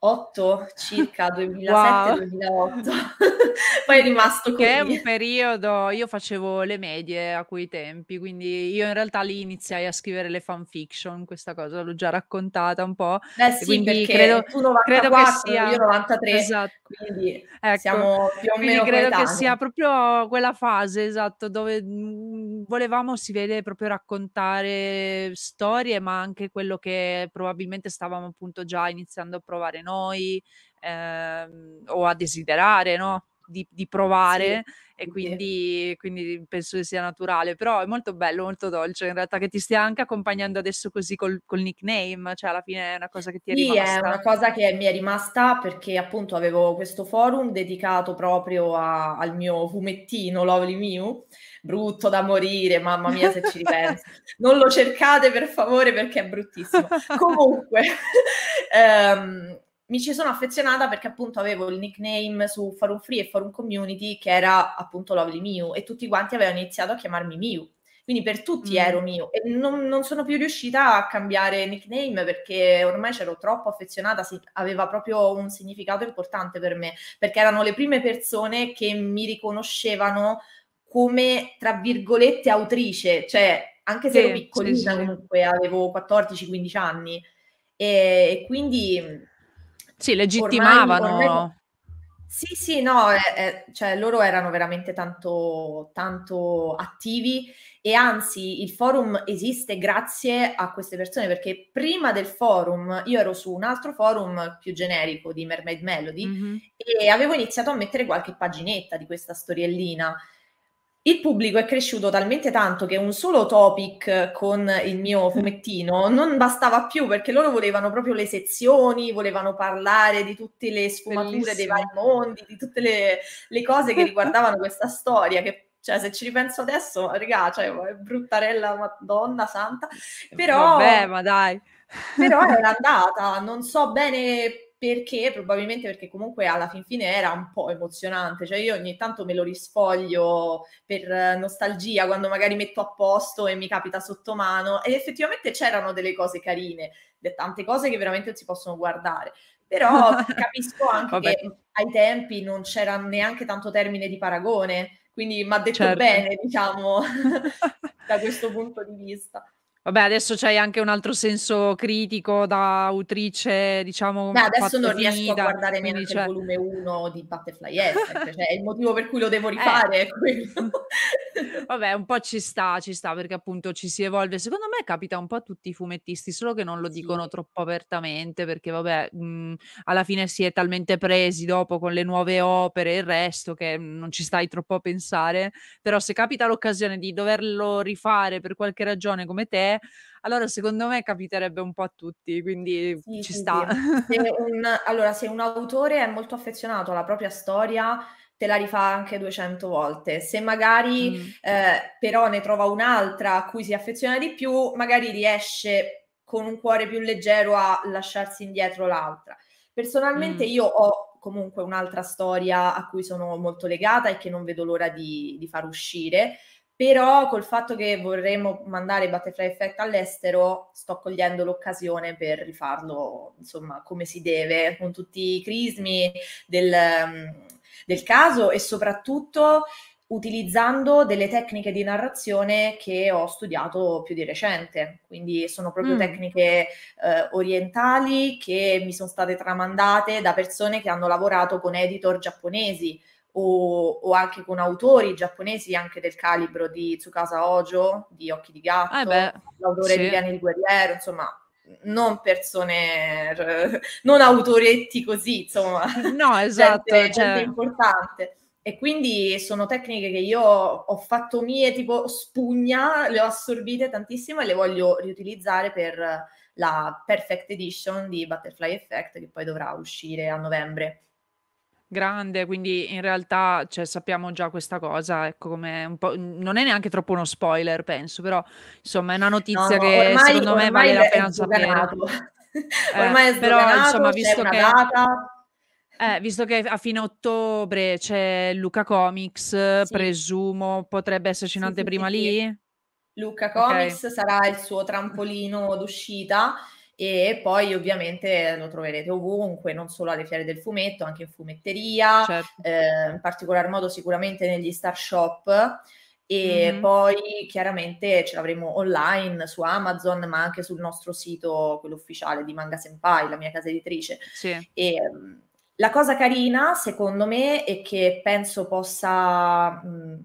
8 circa 2007-2008 wow. poi è rimasto Che è un periodo, io facevo le medie a quei tempi, quindi io in realtà lì iniziai a scrivere le fanfiction, questa cosa l'ho già raccontata un po'. Beh sì, quindi credo, tu 94, credo che sia... io 93, esatto. quindi ecco, siamo più o quindi meno credo che sia proprio quella fase, esatto, dove mm, volevamo, si vede, proprio raccontare storie, ma anche quello che probabilmente stavamo appunto già iniziando a provare noi ehm, o a desiderare, no? Di, di, provare sì, e quindi, quindi, penso che sia naturale, però è molto bello, molto dolce in realtà che ti stia anche accompagnando adesso così col, col nickname, cioè alla fine è una cosa che ti è sì, rimasta. Sì, è una cosa che mi è rimasta perché appunto avevo questo forum dedicato proprio a, al mio fumettino Lovely Mew, brutto da morire, mamma mia se ci ripenso. non lo cercate per favore perché è bruttissimo. Comunque... um, mi ci sono affezionata perché appunto avevo il nickname su Forum Free e Forum Community che era appunto Lovely Mew e tutti quanti avevano iniziato a chiamarmi Mew. Quindi per tutti mm. ero Mew e non, non, sono più riuscita a cambiare nickname perché ormai c'ero troppo affezionata, si, aveva proprio un significato importante per me perché erano le prime persone che mi riconoscevano come, tra virgolette, autrice, cioè anche se sì, ero piccolina sì, sì. comunque avevo 14-15 anni e, e quindi sì, legittimavano. Sì, sì, no, eh, cioè loro erano veramente tanto, tanto attivi e anzi il forum esiste grazie a queste persone perché prima del forum io ero su un altro forum più generico di Mermaid Melody mm-hmm. e avevo iniziato a mettere qualche paginetta di questa storiellina il pubblico è cresciuto talmente tanto che un solo topic con il mio eh. fumettino non bastava più perché loro volevano proprio le sezioni, volevano parlare di tutte le sfumature Bellissimo. dei vari mondi, di tutte le, le cose che riguardavano questa storia che cioè se ci ripenso adesso, regà, cioè, è bruttarella, madonna santa, eh, però... Vabbè, ma dai! però era andata, non so bene perché probabilmente perché comunque alla fin fine era un po' emozionante, cioè io ogni tanto me lo risfoglio per nostalgia quando magari metto a posto e mi capita sotto mano ed effettivamente c'erano delle cose carine, tante cose che veramente si possono guardare, però capisco anche che ai tempi non c'era neanche tanto termine di paragone, quindi mi ha detto certo. bene, diciamo, da questo punto di vista. Vabbè, adesso c'hai anche un altro senso critico da autrice, diciamo... Beh, adesso non riesco finita, a guardare neanche cioè... il volume 1 di Butterfly Effect, cioè è il motivo per cui lo devo eh. rifare, eh. quello. Mm. Vabbè, un po' ci sta, ci sta, perché appunto ci si evolve. Secondo me capita un po' a tutti i fumettisti, solo che non lo sì. dicono troppo apertamente, perché vabbè, mh, mm, alla fine si è talmente presi dopo con le nuove opere e il resto che non ci stai troppo a pensare. Però se capita l'occasione di doverlo rifare per qualche ragione come te, allora secondo me capiterebbe un po' a tutti, quindi sì, ci sì, sta. Sì. Se un, allora, se un autore è molto affezionato alla propria storia, te la rifà anche 200 volte. Se magari mm. eh, però ne trova un'altra a cui si affeziona di più, magari riesce con un cuore più leggero a lasciarsi indietro l'altra. Personalmente mm. io ho comunque un'altra storia a cui sono molto legata e che non vedo l'ora di, di far uscire, però col fatto che vorremmo mandare Butterfly Effect all'estero sto cogliendo l'occasione per rifarlo insomma come si deve con tutti i crismi del, mm, del caso e soprattutto utilizzando delle tecniche di narrazione che ho studiato più di recente, quindi sono proprio mm. tecniche eh, orientali che mi sono state tramandate da persone che hanno lavorato con editor giapponesi, o, o, anche con autori giapponesi anche del calibro di Tsukasa Ojo, di Occhi di Gatto, ah, beh, l'autore sì. di Viene il Guerriero, insomma, non persone, non autoretti così, insomma. No, esatto. Gente, cioè... gente importante. E quindi sono tecniche che io ho fatto mie, tipo spugna, le ho assorbite tantissimo e le voglio riutilizzare per la Perfect Edition di Butterfly Effect che poi dovrà uscire a novembre grande, quindi in realtà cioè, sappiamo già questa cosa, ecco come un po', non è neanche troppo uno spoiler, penso, però insomma è una notizia no, che ormai, secondo me vale la pena sapere. Eh, ormai è però insomma, visto che data... Eh, visto che a fine ottobre c'è Luca Comics, sì. presumo potrebbe esserci un'anteprima sì, sì, lì? Luca Comics okay. sarà il suo trampolino d'uscita e poi ovviamente lo troverete ovunque, non solo alle fiere del fumetto, anche in fumetteria, certo. eh, in particolar modo sicuramente negli star shop e mm-hmm. poi chiaramente ce l'avremo online su Amazon ma anche sul nostro sito, quello ufficiale di Manga Senpai, la mia casa editrice. Sì. E, ehm, la cosa carina secondo me è che penso possa... Mh,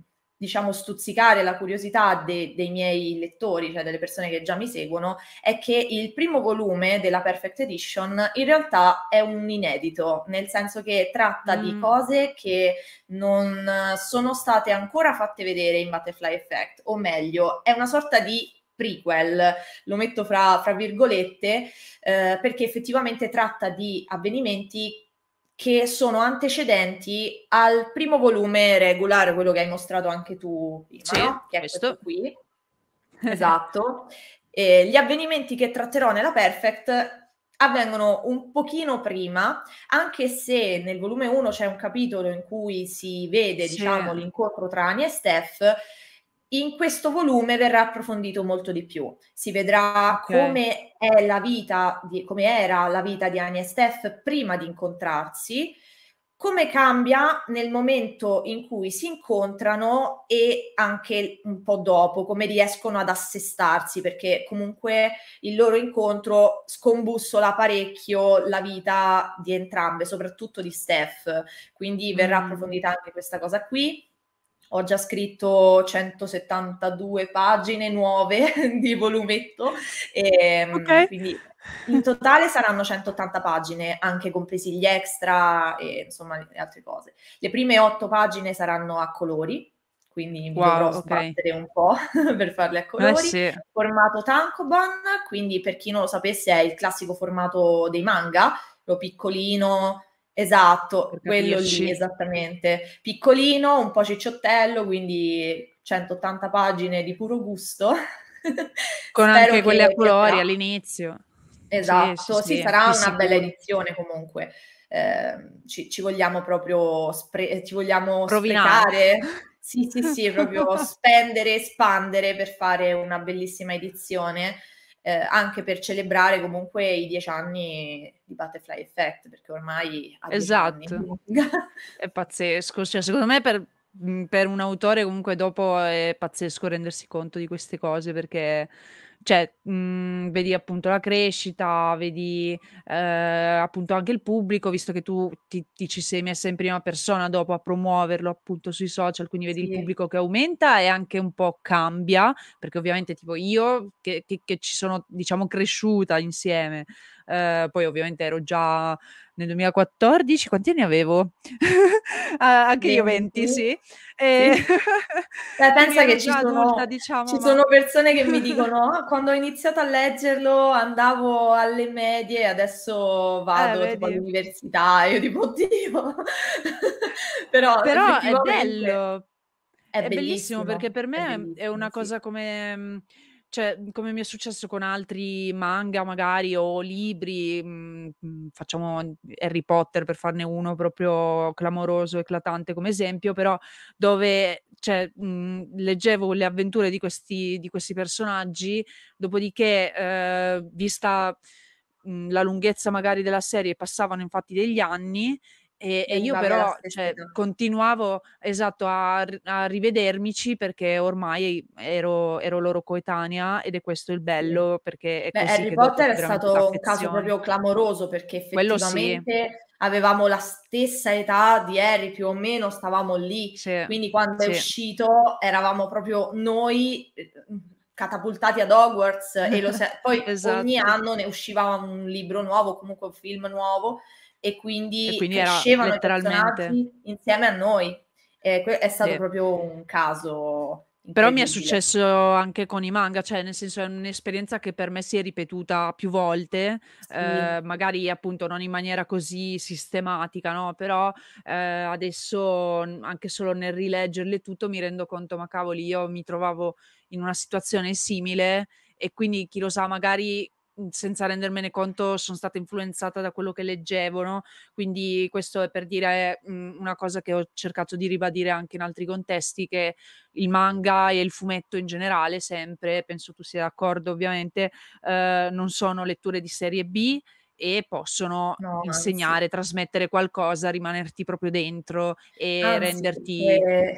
diciamo, stuzzicare la curiosità de- dei miei lettori, cioè delle persone che già mi seguono, è che il primo volume della Perfect Edition in realtà è un inedito, nel senso che tratta mm. di cose che non sono state ancora fatte vedere in Butterfly Effect, o meglio, è una sorta di prequel, lo metto fra, fra virgolette, eh, perché effettivamente tratta di avvenimenti che sono antecedenti al primo volume regolare, quello che hai mostrato anche tu prima, sì, che è questo, questo qui. Esatto. Eh, gli avvenimenti che tratterò nella Perfect avvengono un pochino prima, anche se nel volume 1 c'è un capitolo in cui si vede, sì. diciamo, l'incontro tra Annie e Steph, in questo volume verrà approfondito molto di più. Si vedrà okay. come è la vita, di, come era la vita di Annie e Steph prima di incontrarsi, come cambia nel momento in cui si incontrano e anche un po' dopo, come riescono ad assestarsi, perché comunque il loro incontro scombussola parecchio la vita di entrambe, soprattutto di Steph. Quindi verrà mm. approfondita anche questa cosa qui ho già scritto 172 pagine nuove di volumetto, e, ehm, okay. quindi in totale saranno 180 pagine, anche compresi gli extra e insomma le altre cose. Le prime otto pagine saranno a colori, quindi wow, mi dovrò okay. sbattere un po' per farle a eh colori. Eh sì. Formato Tankoban, quindi per chi non lo sapesse è il classico formato dei manga, lo piccolino, Esatto, quello lì, esattamente. Piccolino, un po' cicciottello, quindi 180 pagine di puro gusto. Con anche quelle a colori all'inizio. Esatto, sì, sì, sì sarà una sicuro. bella edizione comunque. Eh, ci, ci, vogliamo proprio spre- eh, ci vogliamo Rovinare. Sì, sì, sì, proprio spendere, espandere per fare una bellissima edizione eh, anche per celebrare comunque i dieci anni di Butterfly Effect, perché ormai esatto. è pazzesco. Cioè, secondo me, per, per, un autore, comunque dopo è pazzesco rendersi conto di queste cose perché cioè, mhmm, vedi appunto la crescita, vedi, ehm, appunto anche il pubblico, visto che tu ti ti ci sei messa in prima persona dopo a promuoverlo appunto sui social, quindi vedi il pubblico che aumenta e anche un po' cambia, perché ovviamente tipo io che che che ci sono diciamo cresciuta insieme, eh, poi ovviamente ero già nel 2014, quanti anni avevo? ah, anche 20. io 20, sì. E... Sì. Beh, pensa che ci sono, adulta, diciamo, ci ma... sono persone che mi dicono ah, quando ho iniziato a leggerlo andavo alle medie adesso eh, vado eh, all'università io tipo oddio. Però, Però è bello. È, è bellissimo, perché per me è, è una cosa come mhmm, cioè, mhmm, come mi è successo con altri manga magari o libri, mh, mhmm, mhmm, facciamo Harry Potter per farne uno proprio clamoroso, eclatante come esempio, però dove cioè, mh, leggevo le avventure di questi, di questi personaggi, dopodiché eh, vista mh, la lunghezza magari della serie passavano infatti degli anni e, e io però cioè, continuavo esatto, a, a, rivedermici perché ormai ero, ero, loro coetanea ed è questo il bello perché è Beh, Harry Potter è stato un caso proprio clamoroso perché effettivamente avevamo la stessa età di Harry più o meno, stavamo lì, sì, quindi quando sì. è uscito eravamo proprio noi eh, mm, catapultati ad Hogwarts e lo se- poi esatto. ogni anno ne usciva un libro nuovo, comunque un film nuovo e quindi, e quindi crescevano letteralmente... insieme a noi. E è stato sì. proprio un caso. Però mi è successo anche con i manga, cioè nel senso è un'esperienza che per me si è ripetuta più volte, sì. eh, magari appunto non in maniera così sistematica, no? Però eh, adesso anche solo nel rileggerle tutto mi rendo conto, ma cavoli, io mi trovavo in una situazione simile e quindi chi lo sa, magari Mhmm, senza rendermene conto sono stata influenzata da quello che leggevo, no? Quindi questo è per dire mh, mhmm, una cosa che ho cercato di ribadire anche in altri contesti che il manga e il fumetto in generale sempre, penso tu sia d'accordo ovviamente, eh, non sono letture di serie B e possono no, insegnare, anzi. trasmettere qualcosa, rimanerti proprio dentro e anzi, ah, renderti... Eh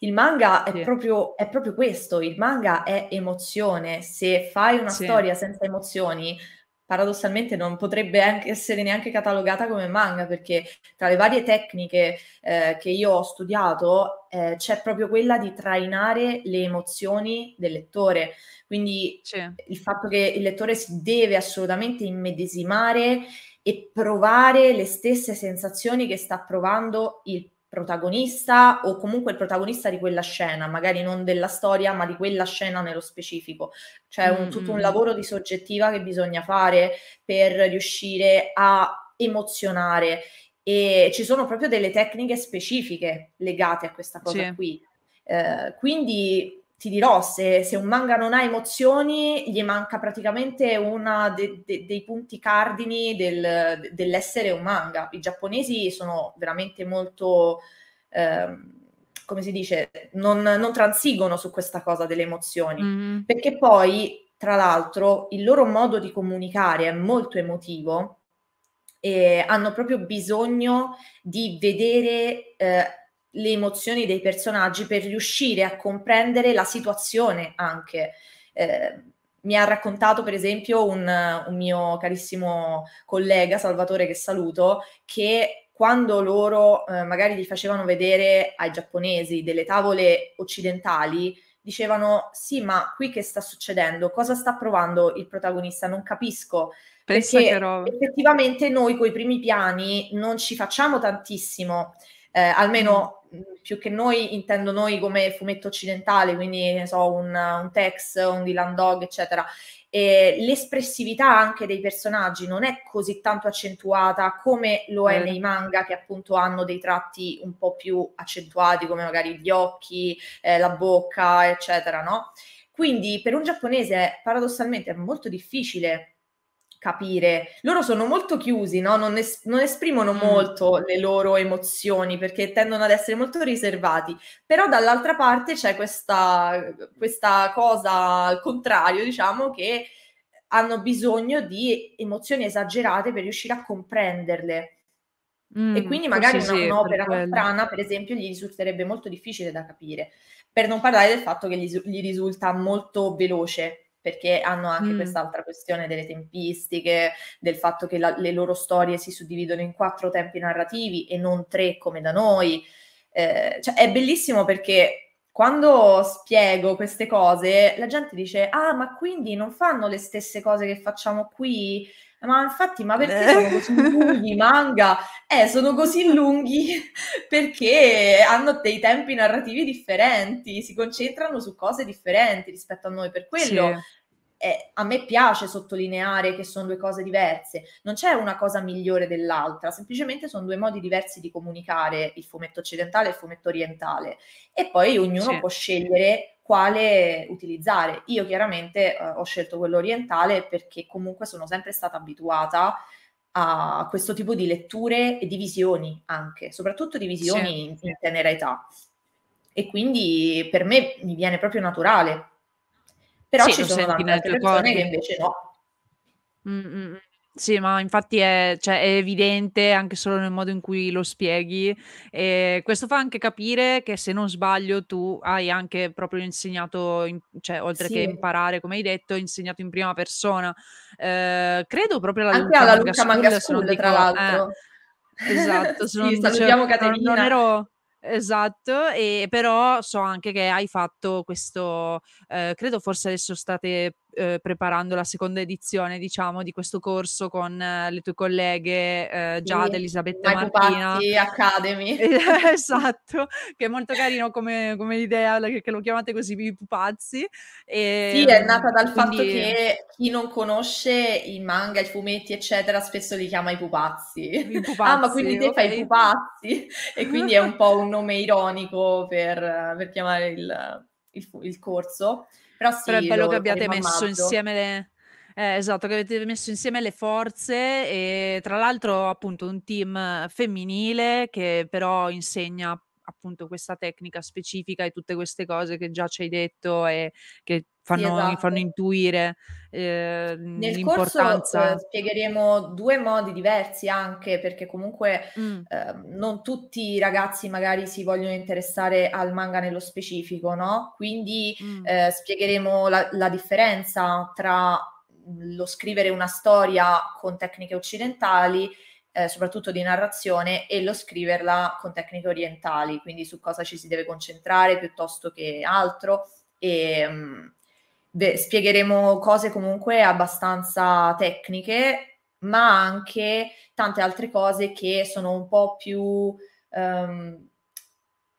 il manga è, proprio, è, proprio, questo, il manga è emozione. Se fai una sì. storia senza emozioni, paradossalmente non potrebbe essere neanche catalogata come manga, perché tra le varie tecniche eh, che io ho studiato eh, c'è proprio quella di trainare le emozioni del lettore. Quindi sì. il fatto che il lettore si deve assolutamente immedesimare e provare le stesse sensazioni che sta provando il protagonista o comunque il protagonista di quella scena, magari non della storia, ma di quella scena nello specifico. C'è cioè, un, tutto un lavoro di soggettiva che bisogna fare per riuscire a emozionare e ci sono proprio delle tecniche specifiche legate a questa cosa sì. qui. Eh, quindi ti dirò, se, se, un manga non ha emozioni, gli manca praticamente uno de, de, dei punti cardini del, de, dell'essere un manga. I giapponesi sono veramente molto, eh, come si dice, non, non, transigono su questa cosa delle emozioni, mm-hmm. perché poi, tra l'altro, il loro modo di comunicare è molto emotivo e hanno proprio bisogno di vedere... Eh, le emozioni dei personaggi per riuscire a comprendere la situazione anche. Eh, mi ha raccontato, per esempio, un, un, mio carissimo collega, Salvatore, che saluto, che quando loro eh, magari gli facevano vedere ai giapponesi delle tavole occidentali, dicevano sì, ma qui che sta succedendo? Cosa sta provando il protagonista? Non capisco. Pensa perché effettivamente noi coi primi piani non ci facciamo tantissimo, eh, almeno più che noi intendo noi come fumetto occidentale, quindi ne so, un, un Tex, un Dylan Dog, eccetera. E l'espressività anche dei personaggi non è così tanto accentuata come lo è mm. nei manga che appunto hanno dei tratti un po' più accentuati come magari gli occhi, eh, la bocca, eccetera, no? Quindi per un giapponese paradossalmente è molto difficile capire. Loro sono molto chiusi, no? non, es- non, esprimono mm. molto le loro emozioni perché tendono ad essere molto riservati, però dall'altra parte c'è questa, questa cosa al contrario, diciamo, che hanno bisogno di emozioni esagerate per riuscire a comprenderle. Mm, e quindi magari una, un'opera strana, per esempio, gli risulterebbe molto difficile da capire, per non parlare del fatto che gli, gli risulta molto veloce perché hanno anche mm. quest'altra questione delle tempistiche, del fatto che la, le loro storie si suddividono in quattro tempi narrativi e non tre come da noi. Eh, cioè, è bellissimo perché quando spiego queste cose, la gente dice: Ah, ma quindi non fanno le stesse cose che facciamo qui? Ma infatti, ma perché sono così lunghi i manga? Eh, sono così lunghi perché hanno dei tempi narrativi differenti, si concentrano su cose differenti rispetto a noi. Per quello sì eh, a me piace sottolineare che sono due cose diverse, non c'è una cosa migliore dell'altra, semplicemente sono due modi diversi di comunicare il fumetto occidentale e il fumetto orientale e poi ognuno certo. può scegliere quale utilizzare. Io chiaramente eh, ho scelto quello orientale perché comunque sono sempre stata abituata a questo tipo di letture e di visioni anche, soprattutto di visioni certo. in, in tenera età. E quindi per me mi viene proprio naturale però sì, ci sono tante persone corpo. che invece no. Mm-mm. Sì, ma infatti è, cioè, è, evidente anche solo nel modo in cui lo spieghi. E questo fa anche capire che, se non sbaglio, tu hai anche proprio insegnato, in, cioè, oltre sì. che imparare, come hai detto, insegnato in prima persona. Eh, credo proprio alla anche Luca alla Luca Manga School, School tra dico, l'altro. Eh, esatto, se sì, non, salutiamo cioè, Caterina. Non, non ero Esatto, e però so anche che hai fatto questo, eh, credo forse adesso state eh, preparando la seconda edizione, diciamo, di questo corso con eh, le tue colleghe eh, Giada, sì, Elisabetta e Martina. Academy. esatto, che è molto carino come, come idea, che, lo chiamate così, i pupazzi. E, sì, è ehm, nata dal quindi... fatto che chi non conosce i manga, i fumetti, eccetera, spesso li chiama i pupazzi. I pupazzi ah, ma quindi te okay. fai i pupazzi? E quindi è un po' un nome ironico per, per chiamare il, il, il corso. Però, sì, Però è bello che abbiate messo insieme le... Eh, esatto, che avete messo insieme le forze e tra l'altro appunto un team femminile che però insegna appunto questa tecnica specifica e tutte queste cose che già ci hai detto e che fanno, sì, esatto. fanno intuire eh, Nel l'importanza. Nel corso eh, spiegheremo due modi diversi anche perché comunque mm. eh, non tutti i ragazzi magari si vogliono interessare al manga nello specifico, no? Quindi mm. Eh, spiegheremo la, la differenza tra lo scrivere una storia con tecniche occidentali eh, soprattutto di narrazione, e lo scriverla con tecniche orientali, quindi su cosa ci si deve concentrare piuttosto che altro. E, beh, mm, spiegheremo cose comunque abbastanza tecniche, ma anche tante altre cose che sono un po' più... Um,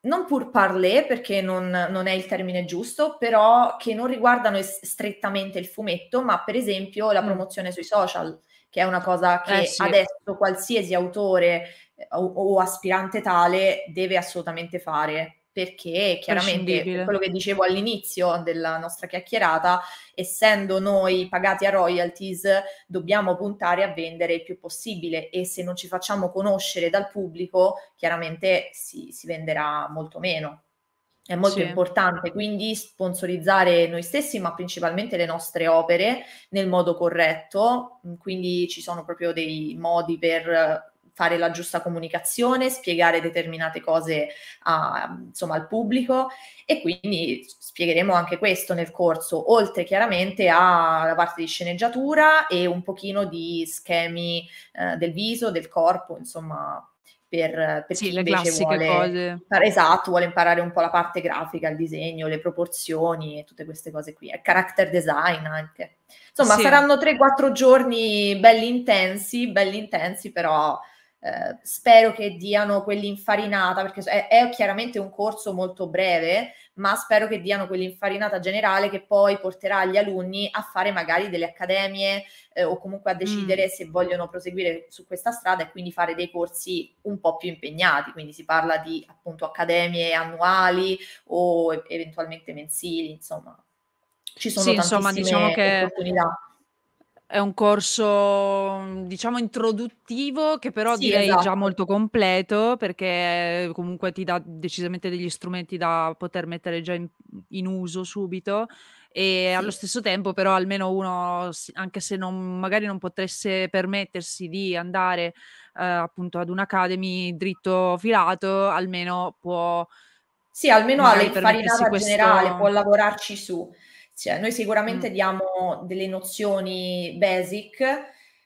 non pur parlé perché non, non, è il termine giusto, però che non riguardano es- strettamente il fumetto, ma per esempio la mm. promozione sui social che è una cosa che eh sì. adesso qualsiasi autore eh, o, o, aspirante tale deve assolutamente fare perché chiaramente quello che dicevo all'inizio della nostra chiacchierata, essendo noi pagati a royalties, dobbiamo puntare a vendere il più possibile e se non ci facciamo conoscere dal pubblico, chiaramente si, si venderà molto meno. È molto sì. importante quindi sponsorizzare noi stessi, ma principalmente le nostre opere nel modo corretto. Mm, quindi ci sono proprio dei modi per fare la giusta comunicazione, spiegare determinate cose a, insomma, al pubblico e quindi spiegheremo anche questo nel corso, oltre chiaramente alla parte di sceneggiatura e un pochino di schemi eh, del viso, del corpo, insomma per, per sì, chi invece vuole, cose. Esatto, vuole imparare un po' la parte grafica, il disegno, le proporzioni e tutte queste cose qui. Il character design anche. Insomma, sì. saranno 3-4 giorni belli intensi, belli intensi, però eh, spero che diano quell'infarinata, perché è, è, chiaramente un corso molto breve, ma spero che diano quell'infarinata generale che poi porterà gli alunni a fare magari delle accademie eh, o comunque a decidere mm. se vogliono proseguire su questa strada e quindi fare dei corsi un po' più impegnati. Quindi si parla di appunto accademie annuali o eventualmente mensili, insomma. Ci sono sì, tantissime insomma, diciamo che... opportunità è un corso, mhmm, diciamo, introduttivo che però sì, direi esatto. già molto completo perché eh, comunque ti dà decisamente degli strumenti da poter mettere già in, in uso subito e sì. allo stesso tempo però almeno uno, anche se non, magari non potesse permettersi di andare eh, appunto ad un'academy dritto filato, almeno può... Sì, almeno ha l'infarinata questo... generale, può lavorarci su. Cioè, noi sicuramente mm. diamo delle nozioni basic,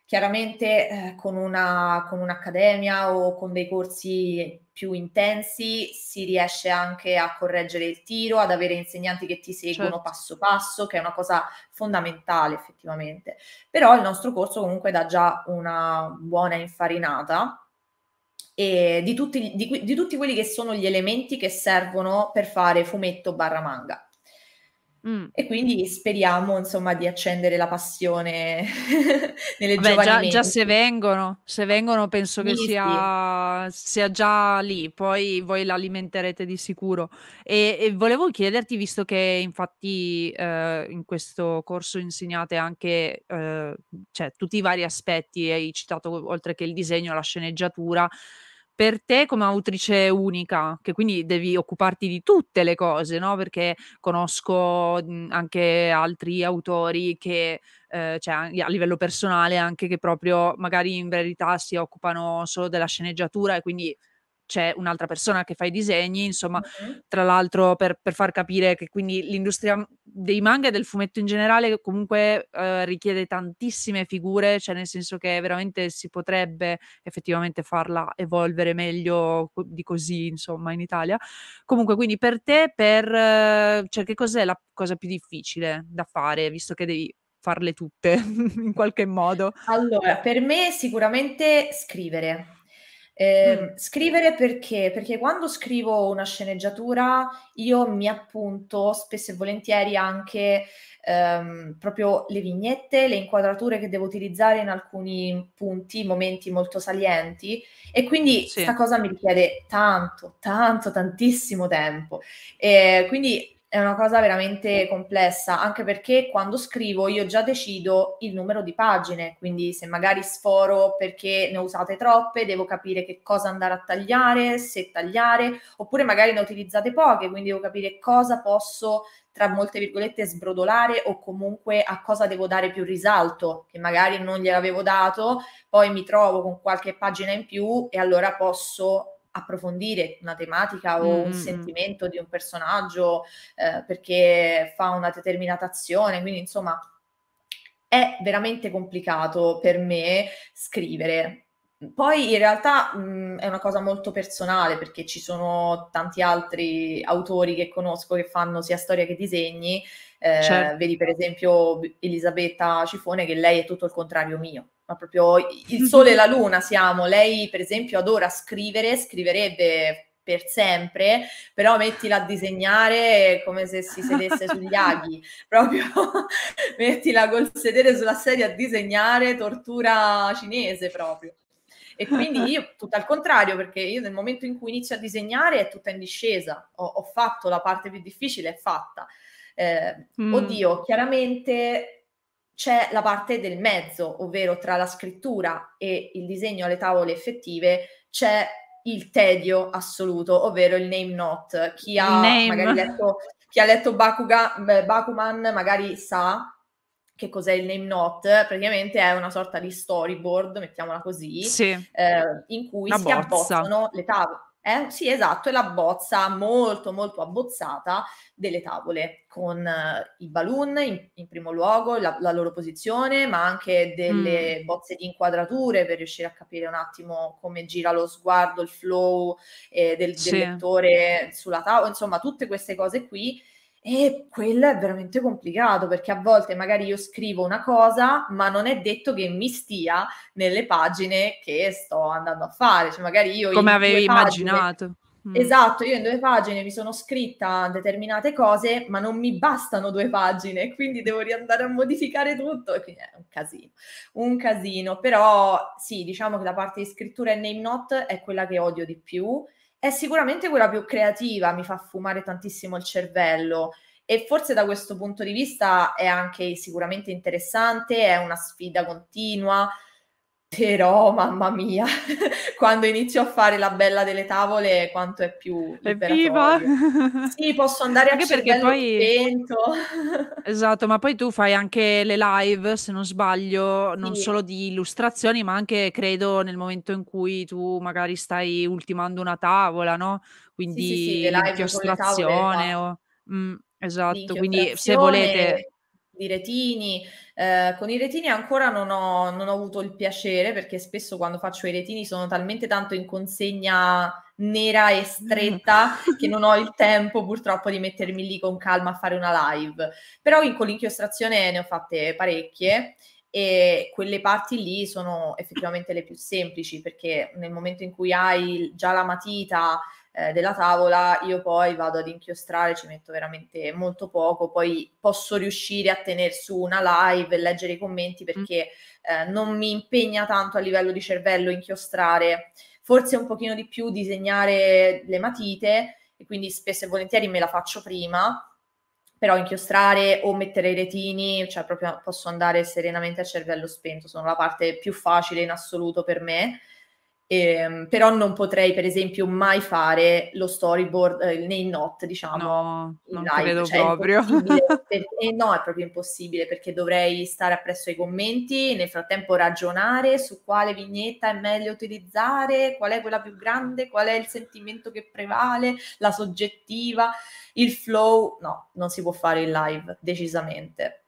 chiaramente eh, con, una, con un'accademia o con dei corsi più intensi si riesce anche a correggere il tiro, ad avere insegnanti che ti seguono certo. passo passo, che è una cosa fondamentale effettivamente. Però il nostro corso comunque dà già una buona infarinata e di, tutti, di, di tutti quelli che sono gli elementi che servono per fare fumetto barra manga. Mm. E quindi speriamo, insomma, di accendere la passione nelle Vabbè, giovani già, già se vengono, se vengono penso che sia, sia, già lì, poi voi l'alimenterete di sicuro. E, e volevo chiederti, visto che infatti eh, in questo corso insegnate anche eh, cioè, tutti i vari aspetti, hai citato oltre che il disegno, la sceneggiatura, per te come autrice unica, che quindi devi occuparti di tutte le cose, no? Perché conosco mhmm, anche altri autori che, eh, cioè a livello personale, anche che proprio magari in verità si occupano solo della sceneggiatura e quindi c'è un'altra persona che fa i disegni, insomma, mm-hmm. tra l'altro per, per, far capire che quindi l'industria dei manga e del fumetto in generale comunque eh, richiede tantissime figure, cioè nel senso che veramente si potrebbe effettivamente farla evolvere meglio di così, insomma, in Italia. Comunque, quindi per te, per, eh, cioè, che cos'è la cosa più difficile da fare, visto che devi farle tutte in qualche modo? Allora, per me sicuramente scrivere eh, mm. Scrivere perché? Perché quando scrivo una sceneggiatura io mi appunto spesso e volentieri anche ehm, proprio le vignette, le inquadrature che devo utilizzare in alcuni punti, momenti molto salienti e quindi questa sì. cosa mi richiede tanto, tanto, tantissimo tempo. E ehm, quindi è una cosa veramente complessa, anche perché quando scrivo io già decido il numero di pagine, quindi se magari sforo perché ne ho usate troppe, devo capire che cosa andare a tagliare, se tagliare, oppure magari ne utilizzate poche, quindi devo capire cosa posso tra molte virgolette sbrodolare o comunque a cosa devo dare più risalto, che magari non gliel'avevo dato, poi mi trovo con qualche pagina in più e allora posso approfondire una tematica o mm. un mm, mm. sentimento di un personaggio eh, perché fa una determinata azione, quindi insomma è veramente complicato per me scrivere. Poi in realtà mh, mm, è una cosa molto personale perché ci sono tanti altri autori che conosco che fanno sia storia che disegni. Eh, certo. Vedi per esempio Elisabetta Cifone che lei è tutto il contrario mio ma proprio il sole e la mhm. luna siamo. Lei, per esempio, adora scrivere, scriverebbe per sempre, però mettila a disegnare come se si sedesse sugli aghi, proprio mettila col sedere sulla sedia a disegnare, tortura cinese proprio. E quindi io tutto al contrario, perché io nel momento in cui inizio a disegnare è tutta in discesa, ho, ho fatto la parte più difficile, è fatta. Eh, mm. Oddio, chiaramente c'è la parte del mezzo, ovvero tra la scrittura e il disegno alle tavole effettive c'è il tedio assoluto, ovvero il name not. Chi ha, Magari letto, chi ha letto Bakuga, Bakuman magari sa che cos'è il name not, praticamente è una sorta di storyboard, mettiamola così, sì. eh, in cui una si bozza. abbozzano le tavole eh, sì, esatto, è la bozza molto molto abbozzata delle tavole con eh, i balloon in, in primo luogo, la, la, loro posizione, ma anche delle mm. bozze di inquadrature per riuscire a capire un attimo come gira lo sguardo, il flow eh, del, sì. del lettore sulla tavola, insomma tutte queste cose qui e quello è veramente complicato perché a volte magari io scrivo una cosa, ma non è detto che mi stia nelle pagine che sto andando a fare. Cioè, magari io. Come avevi immaginato. Mm. Esatto, io in due pagine mi sono scritta determinate cose, ma non mi bastano due pagine, quindi devo riandare a modificare tutto. E quindi è un casino, un casino. Però sì, diciamo che la parte di scrittura e name not è quella che odio di più è sicuramente quella più creativa, mi fa fumare tantissimo il cervello e forse da questo punto di vista è anche sicuramente interessante, è una sfida continua, però, mamma mia, quando inizio a fare la bella delle tavole, quanto è più viva! Sì, posso andare anche a perché poi vento. Esatto, ma poi tu fai anche le live, se non sbaglio, non sì. solo di illustrazioni, ma anche credo nel momento in cui tu magari stai ultimando una tavola, no? Quindi sì, sì, sì le live esatto. o... mm, esatto, quindi se volete di retini. Eh, con i retini ancora non ho, non ho, avuto il piacere perché spesso quando faccio i retini sono talmente tanto in consegna nera e stretta mm. che non ho il tempo purtroppo di mettermi lì con calma a fare una live. Però in colinchio estrazione ne ho fatte parecchie e quelle parti lì sono effettivamente le più semplici perché nel momento in cui hai già la matita eh, della tavola, io poi vado ad inchiostrare, ci metto veramente molto poco, poi posso riuscire a tenere su una live e leggere i commenti mm. perché eh, non mi impegna tanto a livello di cervello inchiostrare, forse un pochino di più disegnare le matite e quindi spesso e volentieri me la faccio prima però inchiostrare o mettere i retini, cioè proprio posso andare serenamente a cervello spento, sono la parte più facile in assoluto per me. Ehm, però non potrei, per esempio, mai fare lo storyboard, eh, nei not, diciamo. No, non live. credo cioè, proprio. per... eh, no, è proprio impossibile perché dovrei stare appresso ai commenti, nel frattempo ragionare su quale vignetta è meglio utilizzare, qual è quella più grande, qual è il sentimento che prevale, la soggettiva, il flow. No, non si può fare in live, decisamente.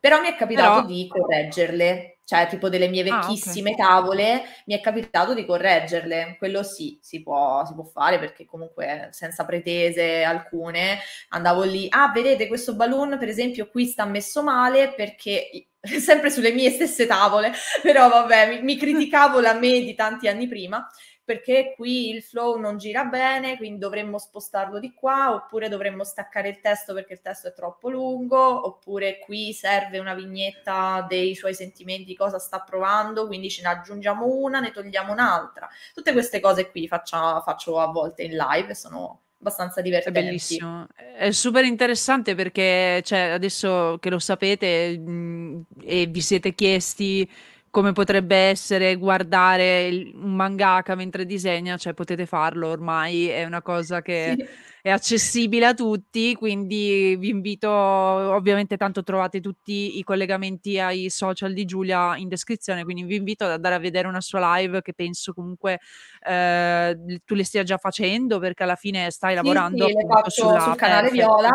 Però mi è capitato però... di correggerle cioè tipo delle mie vecchissime ah, okay. tavole, mi è capitato di correggerle. Quello sì, si può, si può, fare perché comunque senza pretese alcune andavo lì, ah vedete questo balloon per esempio qui sta messo male perché sempre sulle mie stesse tavole, però vabbè mi, mi criticavo la me di tanti anni prima perché qui il flow non gira bene, quindi dovremmo spostarlo di qua, oppure dovremmo staccare il testo perché il testo è troppo lungo, oppure qui serve una vignetta dei suoi sentimenti, cosa sta provando, quindi ce ne aggiungiamo una, ne togliamo un'altra. Tutte queste cose qui faccia, faccio a volte in live, sono abbastanza divertenti. È bellissimo, è super interessante perché cioè, adesso che lo sapete mh, mm, e vi siete chiesti come potrebbe essere guardare il, un mangaka mentre disegna, cioè potete farlo ormai, è una cosa che sì. è accessibile a tutti, quindi vi invito, ovviamente tanto trovate tutti i collegamenti ai social di Giulia in descrizione, quindi vi invito ad andare a vedere una sua live che penso comunque eh, tu le stia già facendo perché alla fine stai sì, lavorando sì, appunto, sulla sul canale Viola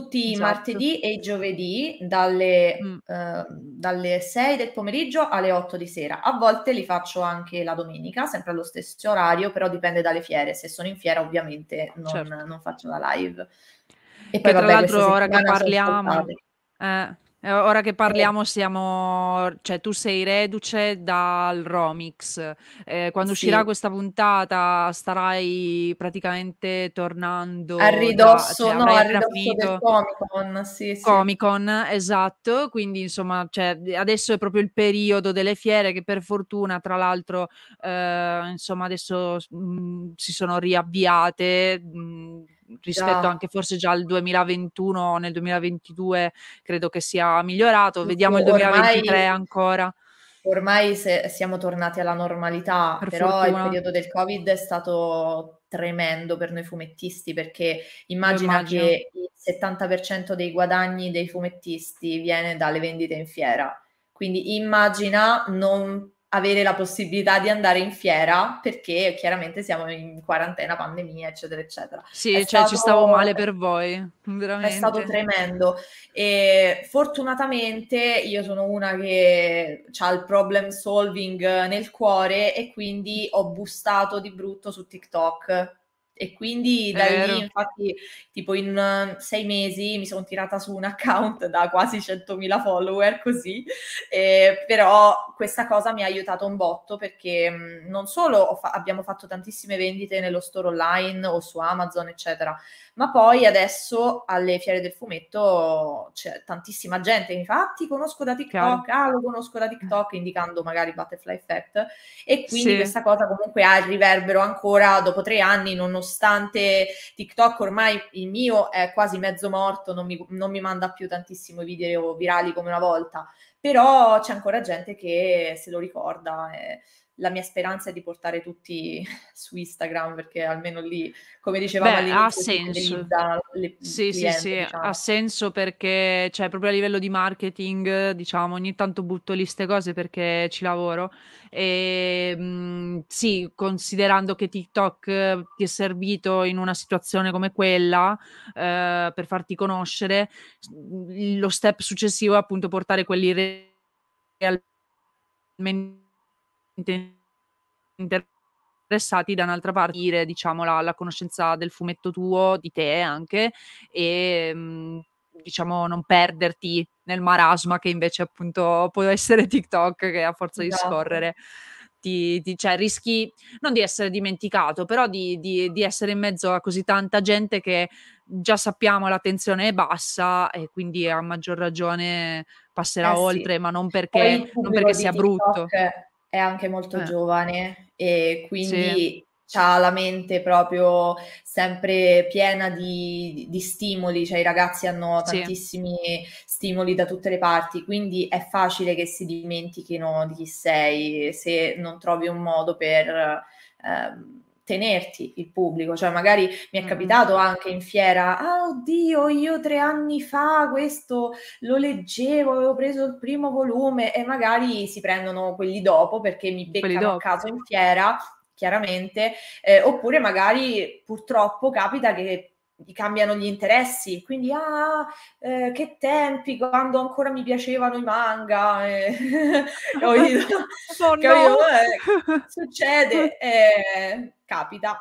tutti i esatto. martedì e i giovedì dalle, mm. eh, dalle, 6 del pomeriggio alle 8 di sera. A volte li faccio anche la domenica, sempre allo stesso orario, però dipende dalle fiere. Se sono in fiera ovviamente non, certo. non faccio la live. E poi, che, vabbè, tra l'altro ora che parliamo... Eh, eh, ora che parliamo eh. siamo, cioè tu sei reduce dal Romix, eh, quando sì. uscirà questa puntata starai praticamente tornando a ridosso, da, cioè, no, a ridosso del Comic Con, sì, sì. Comic Con, esatto, quindi insomma cioè, adesso è proprio il periodo delle fiere che per fortuna tra l'altro eh, insomma adesso mh, mm, si sono riavviate, mh, mm, rispetto già. anche forse già al 2021, nel 2022 credo che sia migliorato, vediamo il 2023 ormai, ancora. Ormai se, siamo tornati alla normalità, per però fortuna. il periodo del Covid è stato tremendo per noi fumettisti perché immagina che il 70% dei guadagni dei fumettisti viene dalle vendite in fiera. Quindi immagina non avere la possibilità di andare in fiera perché chiaramente siamo in quarantena, pandemia, eccetera, eccetera. Sì, è cioè stato... ci stavo male per voi, veramente. È stato tremendo. E fortunatamente io sono una che ha il problem solving nel cuore e quindi ho bustato di brutto su TikTok e quindi da Vero. lì, infatti, tipo in ehm, sei mesi mi sono tirata su un account da quasi 100.000 follower, così. Eh, però questa cosa mi ha aiutato un botto perché mhmm, non solo fa- abbiamo fatto tantissime vendite nello store online o su Amazon, eccetera, ma poi adesso alle fiere del fumetto c'è tantissima gente che mi fa, ah, ti conosco da TikTok, ah, lo conosco da TikTok, indicando magari Butterfly Effect. E quindi sì. questa cosa comunque ha il riverbero ancora dopo tre anni, non, non nonostante TikTok ormai il mio è quasi mezzo morto, non mi, non mi manda più tantissimi video virali come una volta, però c'è ancora gente che se lo ricorda. Eh, la mia speranza è di portare tutti su Instagram perché almeno lì, come dicevamo Beh, ha senso. Le, sì, clienti, sì, sì, diciamo. ha senso perché cioè, proprio a livello di marketing, diciamo, ogni tanto butto lì queste cose perché ci lavoro e ehm, mh, sì, considerando che TikTok ti è servito in una situazione come quella eh, per farti conoscere, lo step successivo è appunto portare quelli realmente interessati da un'altra parte, dire, diciamo, la, la, conoscenza del fumetto tuo, di te anche, e mm, diciamo non perderti nel marasma che invece appunto può essere TikTok che a forza di esatto. scorrere. Ti, ti, cioè, rischi non di essere dimenticato, però di, di, di, essere in mezzo a così tanta gente che già sappiamo l'attenzione è bassa e quindi a maggior ragione passerà eh sì. oltre, ma non perché, non perché sia TikTok, brutto è anche molto eh. giovane e quindi sì. ha la mente proprio sempre piena di, di stimoli, cioè i ragazzi hanno tantissimi sì. stimoli da tutte le parti, quindi è facile che si dimentichino di chi sei se non trovi un modo per... Ehm, tenerti il pubblico, cioè magari mi è capitato anche in fiera, ah oddio, io tre anni fa questo lo leggevo, avevo preso il primo volume e magari si prendono quelli dopo perché mi beccano a caso in fiera, chiaramente, eh, oppure magari purtroppo capita che cambiano gli interessi, quindi ah, eh, che tempi, quando ancora mi piacevano i manga, eh, oh, no. capito, eh, succede, eh, capita.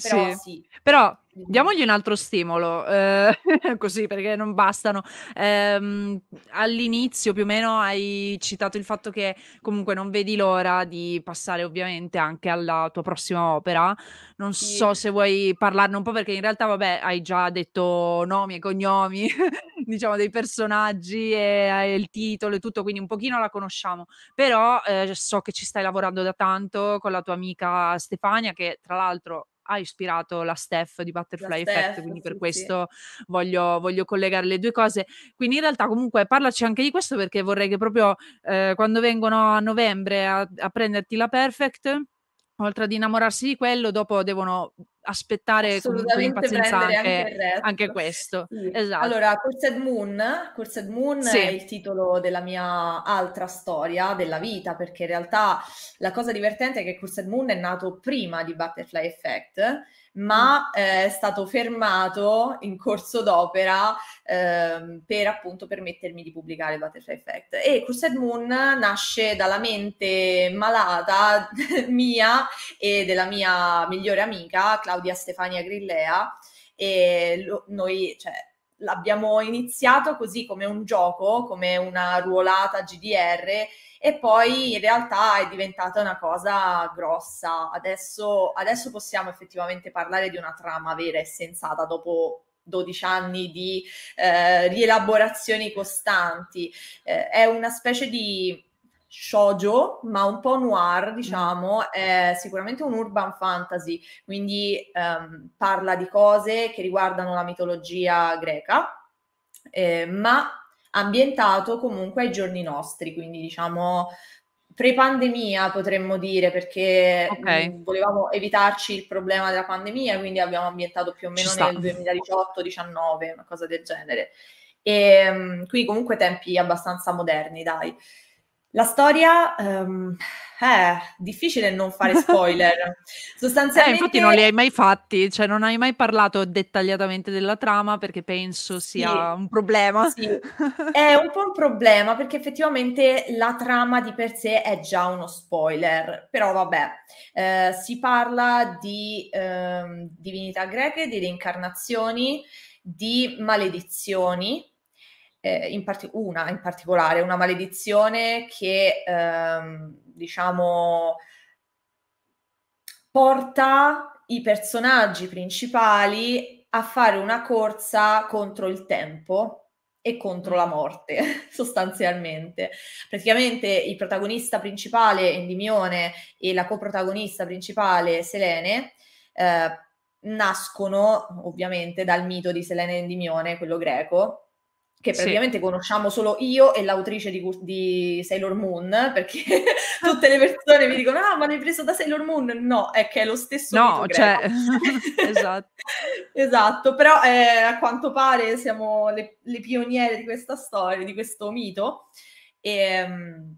Però sì. sì. Però Diamogli un altro stimolo, eh, così perché non bastano. Eh, all'inizio più o meno hai citato il fatto che comunque non vedi l'ora di passare ovviamente anche alla tua prossima opera. Non sì. so se vuoi parlarne un po' perché in realtà vabbè hai già detto nomi e cognomi, diciamo dei personaggi e, e, eh, il titolo e tutto, quindi un pochino la conosciamo. Però eh, so che ci stai lavorando da tanto con la tua amica Stefania che tra l'altro ha ispirato la Steph di Butterfly Steph, Effect, quindi per sì, questo sì. Voglio, voglio, collegare le due cose. Quindi in realtà comunque parlaci anche di questo perché vorrei che proprio eh, quando vengono a novembre a, a prenderti la Perfect oltre ad innamorarsi di quello, dopo devono aspettare con impazienza anche, anche, anche, questo. Sì. Esatto. Allora, Cursed Moon, Cursed Moon sì. è il titolo della mia altra storia della vita, perché in realtà la cosa divertente è che Cursed Moon è nato prima di Butterfly Effect, ma mm. eh, è stato fermato in corso d'opera eh, per appunto permettermi di pubblicare Butterfly Effect. E Cursed Moon nasce dalla mente malata mia e della mia migliore amica Claudia Stefania Grillea e lo, noi, cioè, l'abbiamo iniziato così come un gioco, come una ruolata GDR e poi in realtà è diventata una cosa grossa. Adesso, adesso possiamo effettivamente parlare di una trama vera e sensata dopo 12 anni di eh, rielaborazioni costanti. Eh, è una specie di shoujo, ma un po' noir, mm. diciamo, è sicuramente un urban fantasy, quindi ehm, parla di cose che riguardano la mitologia greca, eh, ma ambientato comunque ai giorni nostri, quindi diciamo pre-pandemia potremmo dire perché okay. Mm, volevamo evitarci il problema della pandemia, quindi abbiamo ambientato più o meno nel 2018-19, una cosa del genere. E, ehm, qui comunque tempi abbastanza moderni, dai. La storia ehm, è eh, difficile non fare spoiler. Sostanzialmente... Eh, infatti non li hai mai fatti, cioè non hai mai parlato dettagliatamente della trama perché penso sia sì, un problema. Sì. è un po' un problema perché effettivamente la trama di per sé è già uno spoiler, però vabbè, eh, si parla di eh, divinità greche, di reincarnazioni, di maledizioni eh, in part- una in particolare, una maledizione che ehm, diciamo porta i personaggi principali a fare una corsa contro il tempo e contro la morte, sostanzialmente. Praticamente il protagonista principale Endimione e la coprotagonista principale Selene eh, nascono ovviamente dal mito di Selene Endimione, quello greco, che praticamente sì. conosciamo solo io e l'autrice di, di Sailor Moon, perché tutte le persone mi dicono, ah, ma l'hai preso da Sailor Moon? No, è che è lo stesso. No, cioè, esatto. esatto, però eh, a quanto pare siamo le, le, pioniere di questa storia, di questo mito. E, ehm,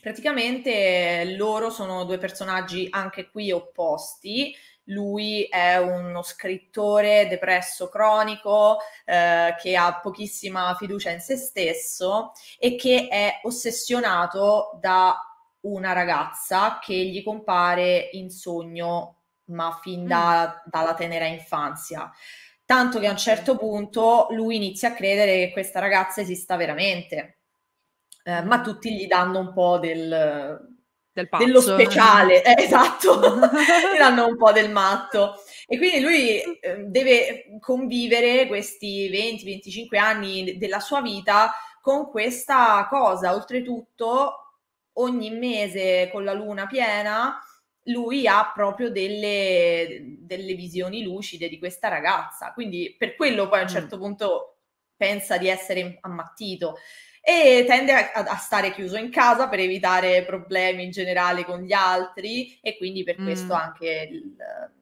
praticamente loro sono due personaggi anche qui opposti, lui è uno scrittore depresso cronico eh, che ha pochissima fiducia in se stesso e che è ossessionato da una ragazza che gli compare in sogno, ma fin da, mm. dalla tenera infanzia. Tanto che a un certo punto lui inizia a credere che questa ragazza esista veramente. Eh, ma mm. tutti gli danno un po' del, del pazzo. dello speciale, eh, esatto, erano un po' del matto. E quindi lui ehm, deve convivere questi 20-25 anni della sua vita con questa cosa. Oltretutto, ogni mese con la luna piena, lui ha proprio delle, delle visioni lucide di questa ragazza. Quindi per quello poi a un mm. certo punto pensa di essere ammattito e tende a, a, stare chiuso in casa per evitare problemi in generale con gli altri e quindi per mm. questo anche il,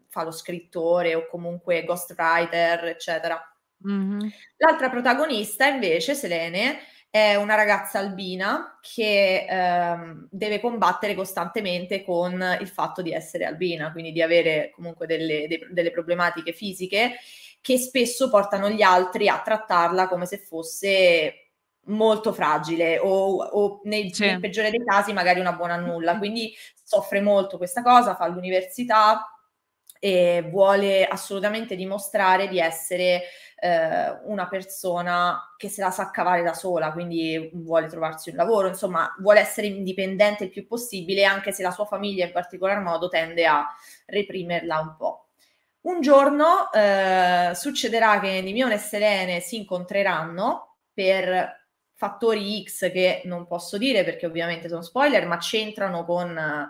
fa lo scrittore o comunque ghostwriter, eccetera. Mm-hmm. L'altra protagonista invece, Selene, è una ragazza albina che ehm, deve combattere costantemente con il fatto di essere albina, quindi di avere comunque delle, de, delle problematiche fisiche che spesso portano gli altri a trattarla come se fosse molto fragile o, o nel, sì. nel, peggiore dei casi magari una buona nulla. Quindi soffre molto questa cosa, fa l'università e vuole assolutamente dimostrare di essere eh, una persona che se la sa cavare da sola, quindi vuole trovarsi un lavoro, insomma vuole essere indipendente il più possibile anche se la sua famiglia in particolar modo tende a reprimerla un po'. Un giorno eh, succederà che Nimione e Selene si incontreranno per fattori X che non posso dire perché ovviamente sono spoiler, ma c'entrano con eh,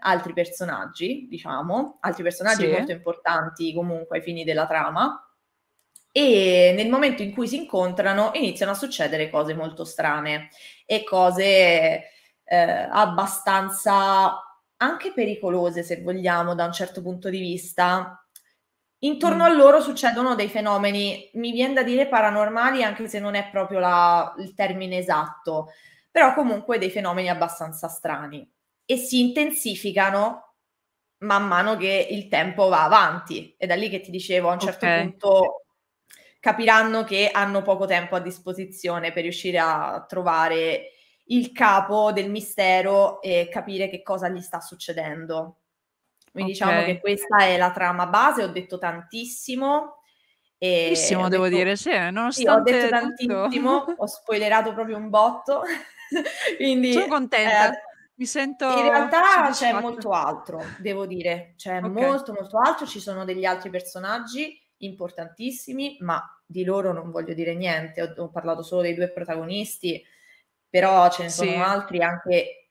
altri personaggi, diciamo, altri personaggi sì. molto importanti comunque ai fini della trama. E nel momento in cui si incontrano iniziano a succedere cose molto strane e cose eh, abbastanza anche pericolose, se vogliamo, da un certo punto di vista, Intorno a mm. loro succedono dei fenomeni, mi viene da dire paranormali, anche se non è proprio la, il termine esatto, però comunque dei fenomeni abbastanza strani e si intensificano man mano che il tempo va avanti. È da lì che ti dicevo, a un certo okay. punto capiranno che hanno poco tempo a disposizione per riuscire a trovare il capo del mistero e capire che cosa gli sta succedendo. Quindi okay. diciamo che questa è la trama base, ho detto tantissimo. E tantissimo, devo dire, sì, eh, sì, ho detto tantissimo, tutto. ho spoilerato proprio un botto. Quindi, Sono contenta. Eh, mi sento in realtà c'è molto altro, devo dire, c'è okay. molto molto altro, ci sono degli altri personaggi importantissimi, ma di loro non voglio dire niente, ho, ho parlato solo dei due protagonisti, però ce ne sono sì. altri anche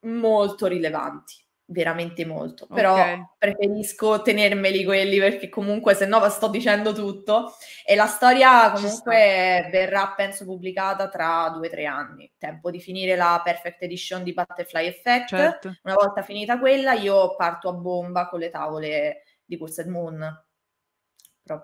molto rilevanti veramente molto, però okay. preferisco tenermeli quelli perché comunque se no sto dicendo tutto e la storia comunque verrà penso pubblicata tra due o tre anni, tempo di finire la Perfect Edition di Butterfly Effect, certo. una volta finita quella io parto a bomba con le tavole di Cursed Moon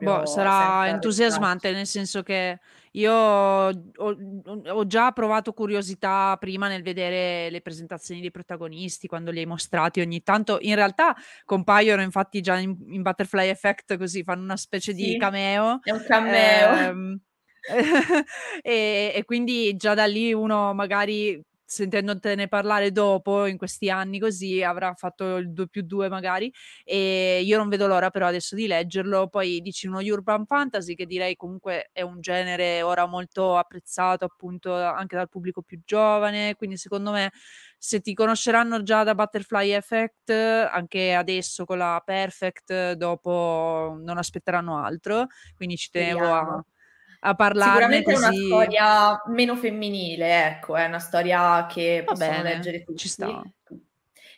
Boh, sarà entusiasmante nel senso che io ho, mm, ho, già provato curiosità prima nel vedere le presentazioni dei protagonisti quando li hai mostrati ogni tanto. In realtà compaiono infatti già in, in Butterfly Effect così, fanno una specie sì, di cameo. È un cameo. Ehm, e, e, quindi già da lì uno magari sentendotene parlare dopo, in questi anni così, avrà fatto il 2 più 2 magari, e io non vedo l'ora però adesso di leggerlo, poi dici uno urban fantasy che direi comunque è un genere ora molto apprezzato appunto anche dal pubblico più giovane, quindi secondo me se ti conosceranno già da Butterfly Effect, anche adesso con la Perfect, dopo non aspetteranno altro, quindi ci tenevo a a parlare. Sicuramente così. è una storia meno femminile, ecco, è una storia che Va possiamo bene, leggere tutti. Ci sta.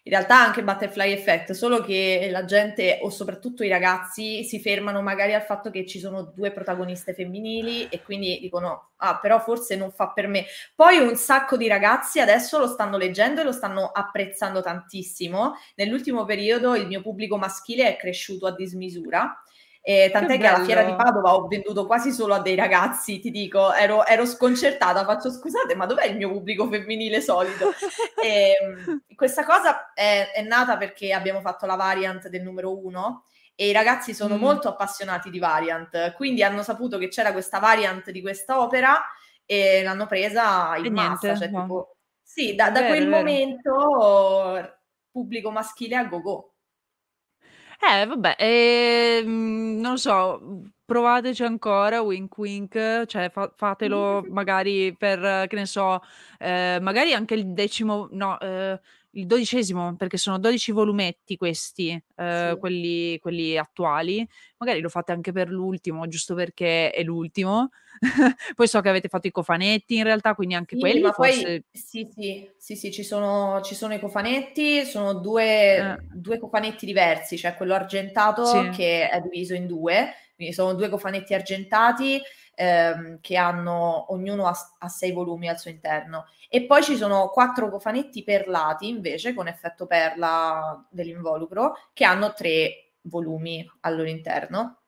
In realtà anche Butterfly Effect, solo che la gente o soprattutto i ragazzi si fermano magari al fatto che ci sono due protagoniste femminili e quindi dicono "Ah, però forse non fa per me". Poi un sacco di ragazzi adesso lo stanno leggendo e lo stanno apprezzando tantissimo. Nell'ultimo periodo il mio pubblico maschile è cresciuto a dismisura e tant'è che, che alla fiera di Padova ho venduto quasi solo a dei ragazzi, ti dico, ero, ero sconcertata, faccio scusate, ma dov'è il mio pubblico femminile solito? e, ehm, questa cosa è, è, nata perché abbiamo fatto la variant del numero uno e i ragazzi sono mm. molto appassionati di variant, quindi hanno saputo che c'era questa variant di questa opera e l'hanno presa in e massa. Niente, cioè, no. tipo, sì, da, da vero, quel vero. momento pubblico maschile a go-go. Eh, vabbè, ehm, non so, provateci ancora, wink wink, cioè fa- fatelo mm. magari per, che ne so, eh, magari anche il decimo, no, eh, il dodicesimo, perché sono 12 volumetti questi, eh, sì. quelli, quelli, attuali, magari lo fate anche per l'ultimo, giusto perché è l'ultimo. poi so che avete fatto i cofanetti in realtà, quindi anche sì, quelli. Ma forse... poi, sì, sì, sì, sì ci, sono, ci, sono, i cofanetti, sono due, eh. due cofanetti diversi, cioè quello argentato sì. che è diviso in due, quindi sono due cofanetti argentati ehm, che hanno, ognuno ha, ha sei volumi al suo interno e poi ci sono quattro cofanetti perlati invece con effetto perla dell'involucro che hanno tre volumi al loro interno.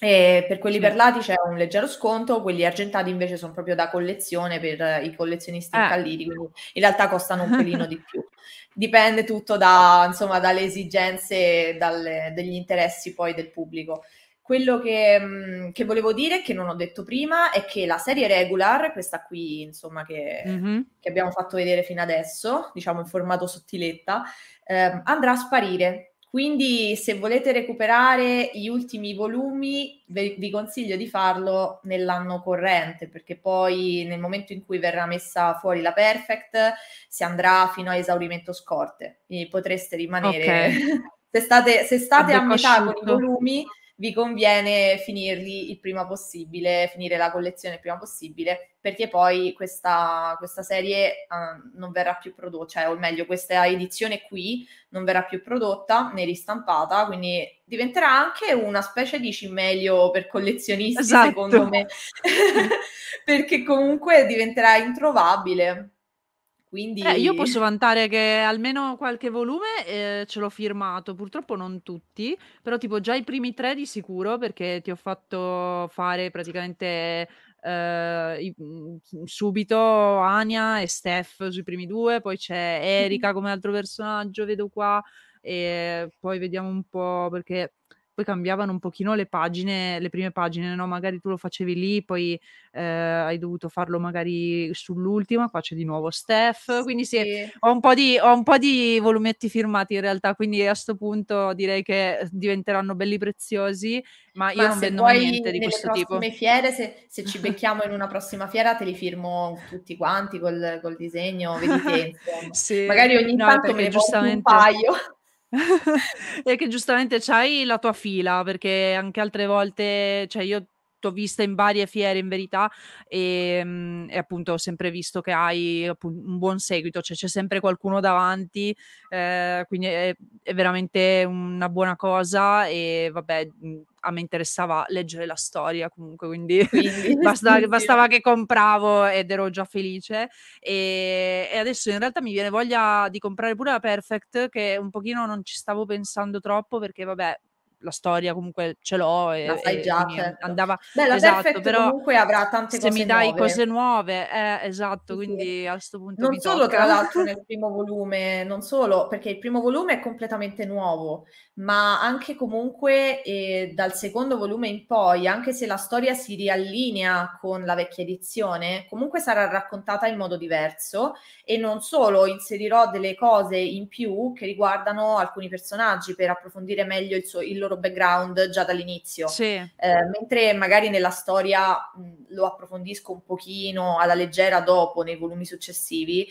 E per quelli sì. perlati c'è un leggero sconto, quelli argentati invece sono proprio da collezione per eh, i collezionisti ah. incalliti, quindi in realtà costano un pelino di più. Dipende tutto da, insomma, dalle esigenze, e dagli interessi poi del pubblico. Quello che, mhmm, che, volevo dire, che non ho detto prima, è che la serie regular, questa qui insomma che, mm-hmm. che abbiamo fatto vedere fino adesso, diciamo in formato sottiletta, ehm, andrà a sparire. Quindi se volete recuperare gli ultimi volumi, vi consiglio di farlo nell'anno corrente, perché poi nel momento in cui verrà messa fuori la perfect, si andrà fino a esaurimento scorte. Quindi potreste rimanere... Okay. se state, se state a metà con i volumi vi conviene finirli il prima possibile, finire la collezione il prima possibile, perché poi questa, questa serie uh, non verrà più prodotta, cioè, o meglio, questa edizione qui non verrà più prodotta né ristampata, quindi diventerà anche una specie di cimelio per collezionisti, esatto. secondo me, perché comunque diventerà introvabile. Quindi... Eh, io posso vantare che almeno qualche volume eh, ce l'ho firmato, purtroppo non tutti, però tipo già i primi tre di sicuro perché ti ho fatto fare praticamente eh, i, mm, subito Ania e Steph sui primi due, poi c'è Erika come altro personaggio, vedo qua, e poi vediamo un po' perché poi cambiavano un pochino le pagine, le prime pagine, no? Magari tu lo facevi lì, poi eh, hai dovuto farlo magari sull'ultima, qua c'è di nuovo Steph, quindi sì, ho, un di, ho, un po di, volumetti firmati in realtà, quindi a questo punto direi che diventeranno belli preziosi, ma io non vendo mai niente di questo tipo. Fiere, se, se ci becchiamo in una prossima fiera te li firmo tutti quanti col, col disegno, vedi te, sì, Magari ogni no, tanto me ne giustamente... un paio. e che giustamente c'hai la tua fila, perché anche altre volte, cioè io fatto, vista in varie fiere in verità e, ehm, e appunto ho sempre visto che hai un buon seguito, cioè c'è sempre qualcuno davanti, eh, quindi è, è, veramente una buona cosa e vabbè a me interessava leggere la storia comunque, quindi, quindi bastava, bastava, che compravo ed ero già felice e, e adesso in realtà mi viene voglia di comprare pure la Perfect che un pochino non ci stavo pensando troppo perché vabbè la storia comunque ce l'ho e, la fai già, certo. andava Beh, la esatto, Perfect però comunque avrà tante cose se mi dai nuove. cose nuove eh, esatto sì. quindi a questo punto non solo tocca. tra l'altro nel primo volume non solo perché il primo volume è completamente nuovo ma anche comunque eh, dal secondo volume in poi anche se la storia si riallinea con la vecchia edizione comunque sarà raccontata in modo diverso e non solo inserirò delle cose in più che riguardano alcuni personaggi per approfondire meglio il, suo, il loro loro background già dall'inizio. Sì. Eh, mentre magari nella storia mh, lo approfondisco un pochino alla leggera dopo, nei volumi successivi,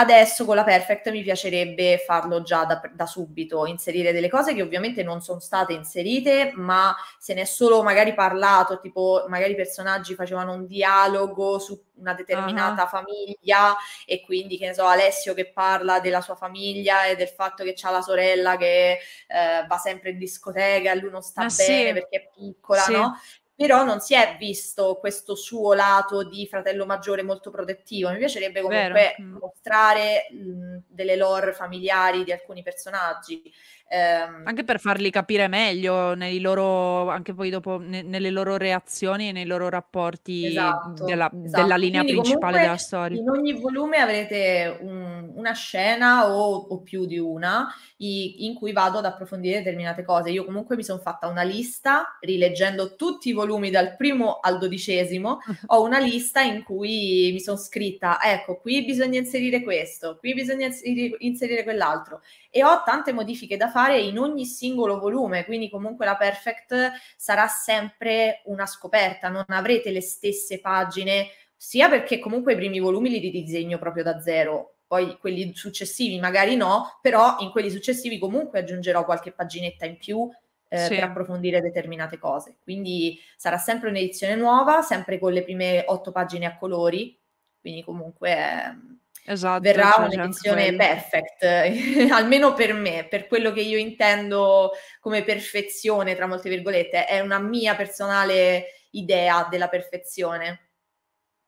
Adesso con la Perfect mi piacerebbe farlo già da, da, subito, inserire delle cose che ovviamente non sono state inserite, ma se ne è solo magari parlato, tipo magari i personaggi facevano un dialogo su una determinata uh-huh. famiglia e quindi che ne so, Alessio che parla della sua famiglia e del fatto che c'ha la sorella che eh, va sempre in discoteca e lui non sta ah, bene sì. perché è piccola, sì. no? però non si è visto questo suo lato di fratello maggiore molto protettivo. Mi piacerebbe comunque Vero. Mm. mostrare mh, delle lore familiari di alcuni personaggi. Ehm... Anche per farli capire meglio nei loro, anche poi dopo ne, nelle loro reazioni e nei loro rapporti esatto, della, esatto. della, linea Quindi principale della storia. In ogni volume avrete un, una scena o, o, più di una i, in cui vado ad approfondire determinate cose. Io comunque mi sono fatta una lista, rileggendo tutti i volumi dal primo al dodicesimo, ho una lista in cui mi sono scritta, ecco, qui bisogna inserire questo, qui bisogna inserire, inserire quell'altro e ho tante modifiche da fare in ogni singolo volume, quindi comunque la Perfect sarà sempre una scoperta, non avrete le stesse pagine, sia perché comunque i primi volumi li disegno proprio da zero, poi quelli successivi magari no, però in quelli successivi comunque aggiungerò qualche paginetta in più eh, sì. per approfondire determinate cose. Quindi sarà sempre un'edizione nuova, sempre con le prime otto pagine a colori, quindi comunque... Eh, esatto, verrà cioè, un'edizione perfect, almeno per me, per quello che io intendo come perfezione, tra molte virgolette, è una mia personale idea della perfezione.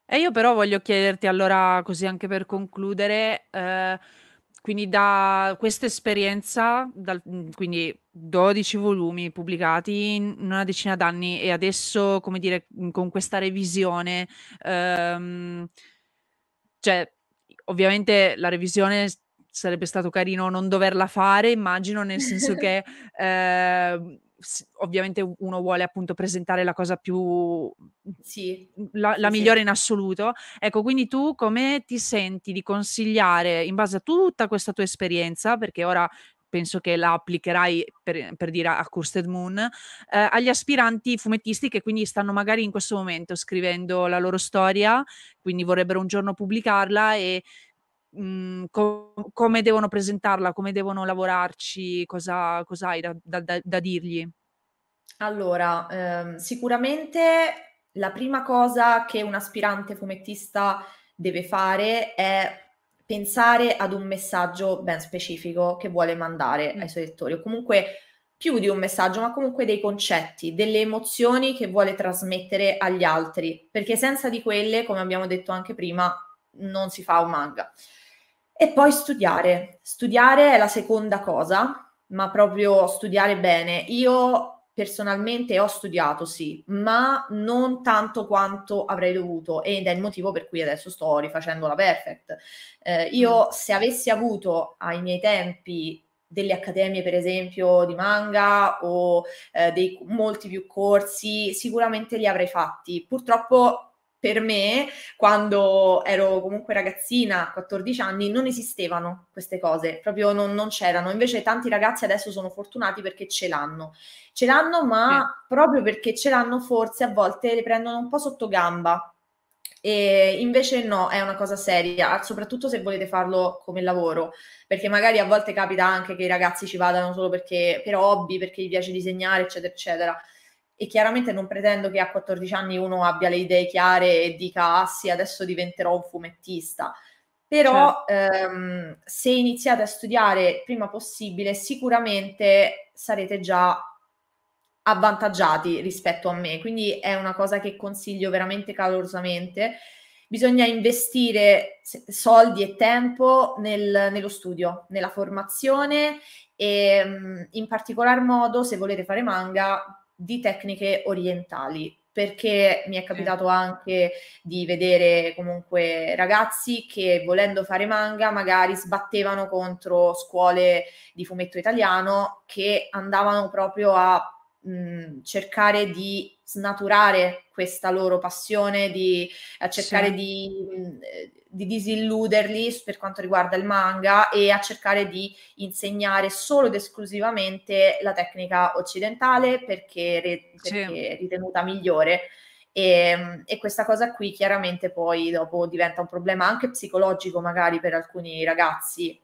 E io però voglio chiederti allora, così anche per concludere, eh, quindi da questa esperienza, mm, quindi 12 volumi pubblicati in una decina d'anni e adesso, come dire, mm, con questa revisione, ehm, cioè ovviamente la revisione sarebbe stato carino non doverla fare, immagino, nel senso che eh, ovviamente uno vuole appunto presentare la cosa più sì, la, la sì, migliore sì. in assoluto. Ecco, quindi tu come ti senti di consigliare in base a tutta questa tua esperienza, perché ora penso che la applicherai per, per dire a Cursed Moon, eh, agli aspiranti fumettisti che quindi stanno magari in questo momento scrivendo la loro storia, quindi vorrebbero un giorno pubblicarla e mh, mm, co- come devono presentarla, come devono lavorarci, cosa, cosa hai da, da, da, dirgli? Allora, ehm, sicuramente la prima cosa che un aspirante fumettista deve fare è pensare ad un messaggio ben specifico che vuole mandare ai mm. suoi lettori o comunque più di un messaggio, ma comunque dei concetti, delle emozioni che vuole trasmettere agli altri, perché senza di quelle, come abbiamo detto anche prima, non si fa un manga. E poi studiare. Studiare è la seconda cosa, ma proprio studiare bene. Io personalmente ho studiato, sì, ma non tanto quanto avrei dovuto ed è il motivo per cui adesso sto rifacendo la perfect. Eh, io mm. se avessi avuto ai miei tempi delle accademie, per esempio, di manga o eh, dei molti più corsi, sicuramente li avrei fatti. Purtroppo per me, quando ero comunque ragazzina, a 14 anni, non esistevano queste cose, proprio non, non, c'erano. Invece tanti ragazzi adesso sono fortunati perché ce l'hanno. Ce l'hanno, ma sì. proprio perché ce l'hanno, forse a volte le prendono un po' sotto gamba. E invece no, è una cosa seria, soprattutto se volete farlo come lavoro, perché magari a volte capita anche che i ragazzi ci vadano solo perché, per hobby, perché gli piace disegnare, eccetera, eccetera e chiaramente non pretendo che a 14 anni uno abbia le idee chiare e dica ah sì adesso diventerò un fumettista però certo. ehm, se iniziate a studiare prima possibile sicuramente sarete già avvantaggiati rispetto a me quindi è una cosa che consiglio veramente calorosamente bisogna investire soldi e tempo nel, nello studio, nella formazione e mm, in particolar modo se volete fare manga di tecniche orientali perché mi è capitato anche di vedere comunque ragazzi che volendo fare manga magari sbattevano contro scuole di fumetto italiano che andavano proprio a cercare di snaturare questa loro passione, di eh, cercare sì. di, di, disilluderli per quanto riguarda il manga e a cercare di insegnare solo ed esclusivamente la tecnica occidentale perché, re, perché sì. è ritenuta migliore. E, ehm, e, questa cosa qui chiaramente poi dopo diventa un problema anche psicologico magari per alcuni ragazzi.